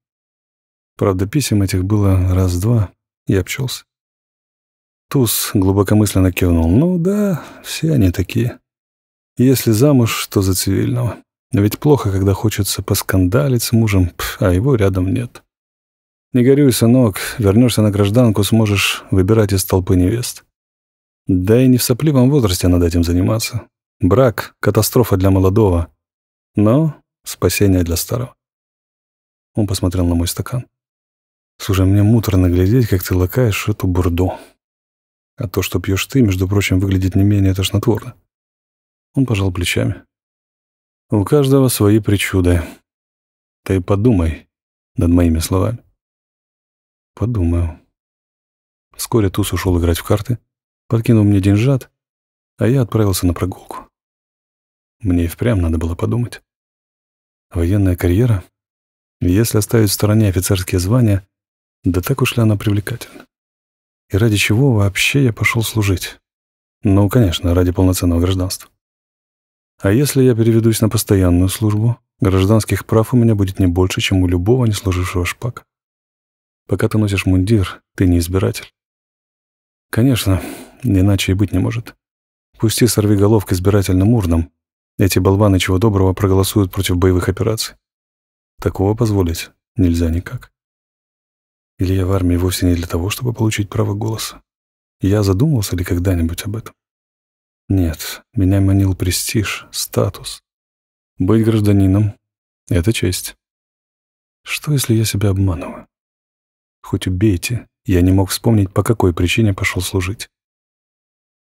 Правда, писем этих было раз-два, я обчелся. Туз глубокомысленно кивнул. «Ну да, все они такие. Если замуж, то за цивильного». Но ведь плохо, когда хочется поскандалить с мужем, а его рядом нет. Не горюй, сынок, вернешься на гражданку, сможешь выбирать из толпы невест. Да и не в сопливом возрасте надо этим заниматься. Брак — катастрофа для молодого, но спасение для старого. Он посмотрел на мой стакан. Слушай, мне муторно глядеть, как ты лакаешь эту бурду. А то, что пьешь ты, между прочим, выглядит не менее тошнотворно. Он пожал плечами. У каждого свои причуды. Ты подумай над моими словами. Подумаю. Вскоре Туз ушел играть в карты, подкинул мне деньжат, а я отправился на прогулку. Мне и впрямь надо было подумать. Военная карьера, если оставить в стороне офицерские звания, да так уж ли она привлекательна. И ради чего вообще я пошел служить? Ну, конечно, ради полноценного гражданства. А если я переведусь на постоянную службу, гражданских прав у меня будет не больше, чем у любого не служившего шпак. Пока ты носишь мундир, ты не избиратель. Конечно, иначе и быть не может. Пусти сорвиголов к избирательным урнам. Эти болваны чего доброго проголосуют против боевых операций. Такого позволить нельзя никак. Или я в армии вовсе не для того, чтобы получить право голоса? Я задумывался ли когда-нибудь об этом? Нет, меня манил престиж, статус. Быть гражданином — это честь. Что, если я себя обманываю? Хоть убейте, я не мог вспомнить, по какой причине пошел служить.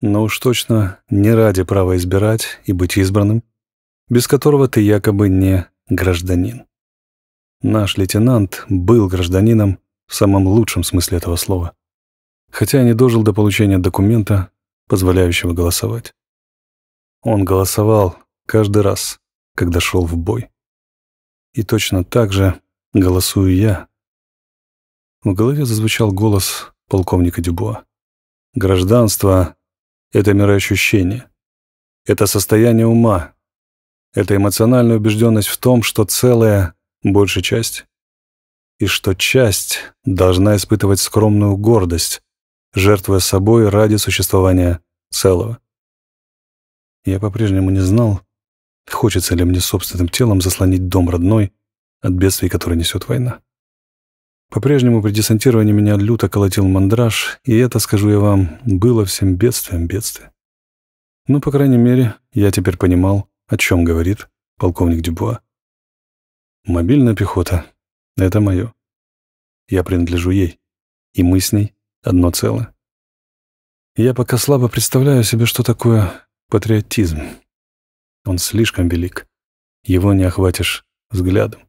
Но уж точно не ради права избирать и быть избранным, без которого ты якобы не гражданин. Наш лейтенант был гражданином в самом лучшем смысле этого слова. Хотя не дожил до получения документа, позволяющего голосовать. Он голосовал каждый раз, когда шел в бой. И точно так же голосую я. В голове зазвучал голос полковника Дюбуа. Гражданство — это мироощущение. Это состояние ума. Это эмоциональная убежденность в том, что целое — больше часть. И что часть должна испытывать скромную гордость жертвуя собой ради существования целого. Я по-прежнему не знал, хочется ли мне собственным телом заслонить дом родной от бедствий, которые несет война. По-прежнему при десантировании меня люто колотил мандраж, и это, скажу я вам, было всем бедствием бедствия. Но ну, по крайней мере, я теперь понимал, о чем говорит полковник Дюбуа. Мобильная пехота — это мое. Я принадлежу ей, и мы с ней одно целое. Я пока слабо представляю себе, что такое патриотизм. Он слишком велик. Его не охватишь взглядом.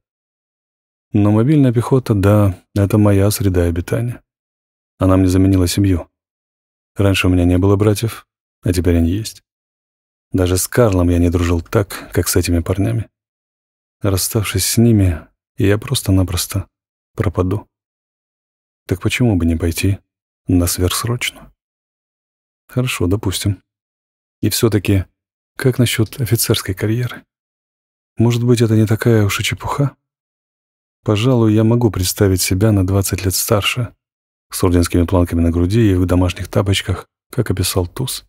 Но мобильная пехота, да, это моя среда обитания. Она мне заменила семью. Раньше у меня не было братьев, а теперь они есть. Даже с Карлом я не дружил так, как с этими парнями. Расставшись с ними, я просто-напросто пропаду. Так почему бы не пойти на сверхсрочно. Хорошо, допустим. И все-таки, как насчет офицерской карьеры? Может быть, это не такая уж и чепуха? Пожалуй, я могу представить себя на 20 лет старше, с орденскими планками на груди и в домашних тапочках, как описал Туз.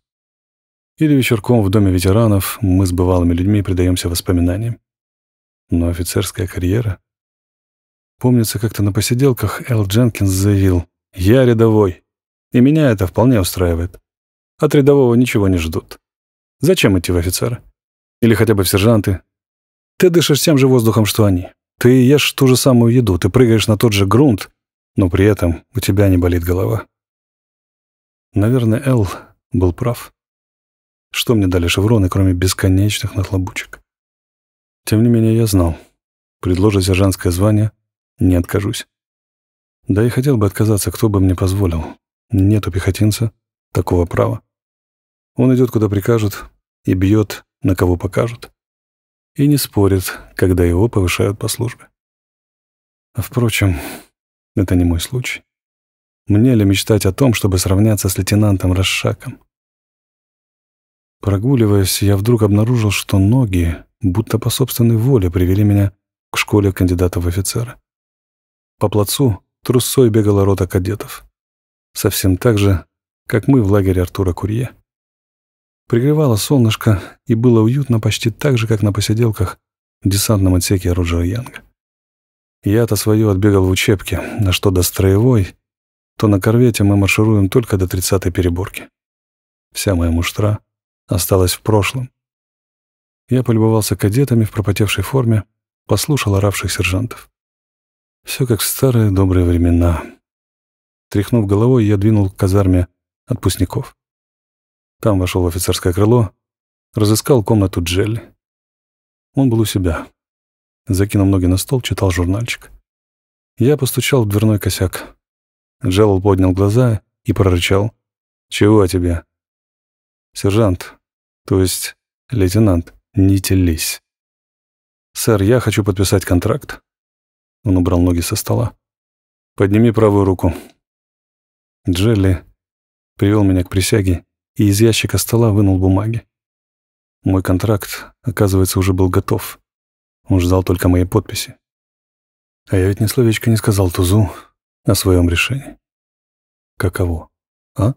Или вечерком в доме ветеранов мы с бывалыми людьми предаемся воспоминаниям. Но офицерская карьера... Помнится, как-то на посиделках Эл Дженкинс заявил «Я рядовой, и меня это вполне устраивает. От рядового ничего не ждут. Зачем идти в офицеры? Или хотя бы в сержанты? Ты дышишь тем же воздухом, что они. Ты ешь ту же самую еду, ты прыгаешь на тот же грунт, но при этом у тебя не болит голова. Наверное, Эл был прав. Что мне дали шевроны, кроме бесконечных нахлобучек? Тем не менее, я знал. Предложу сержантское звание, не откажусь. Да и хотел бы отказаться, кто бы мне позволил. Нет у пехотинца такого права. Он идет, куда прикажут, и бьет, на кого покажут. И не спорит, когда его повышают по службе. А, впрочем, это не мой случай. Мне ли мечтать о том, чтобы сравняться с лейтенантом Расшаком? Прогуливаясь, я вдруг обнаружил, что ноги, будто по собственной воле, привели меня к школе кандидатов в офицеры. По плацу трусой бегала рота кадетов совсем так же, как мы в лагере Артура Курье. Пригревало солнышко, и было уютно почти так же, как на посиделках в десантном отсеке Роджера Янга. Я-то свое отбегал в учебке, на что до строевой, то на корвете мы маршируем только до тридцатой переборки. Вся моя муштра осталась в прошлом. Я полюбовался кадетами в пропотевшей форме, послушал оравших сержантов. Все как в старые добрые времена — Тряхнув головой, я двинул к казарме отпускников. Там вошел в офицерское крыло, разыскал комнату Джелли. Он был у себя. Закинул ноги на стол, читал журнальчик. Я постучал в дверной косяк. Джелл поднял глаза и прорычал. «Чего тебе?» «Сержант, то есть лейтенант, не телись». «Сэр, я хочу подписать контракт». Он убрал ноги со стола. «Подними правую руку», Джелли привел меня к присяге и из ящика стола вынул бумаги. Мой контракт, оказывается, уже был готов. Он ждал только моей подписи. А я ведь ни словечко не сказал Тузу о своем решении. Каково, а?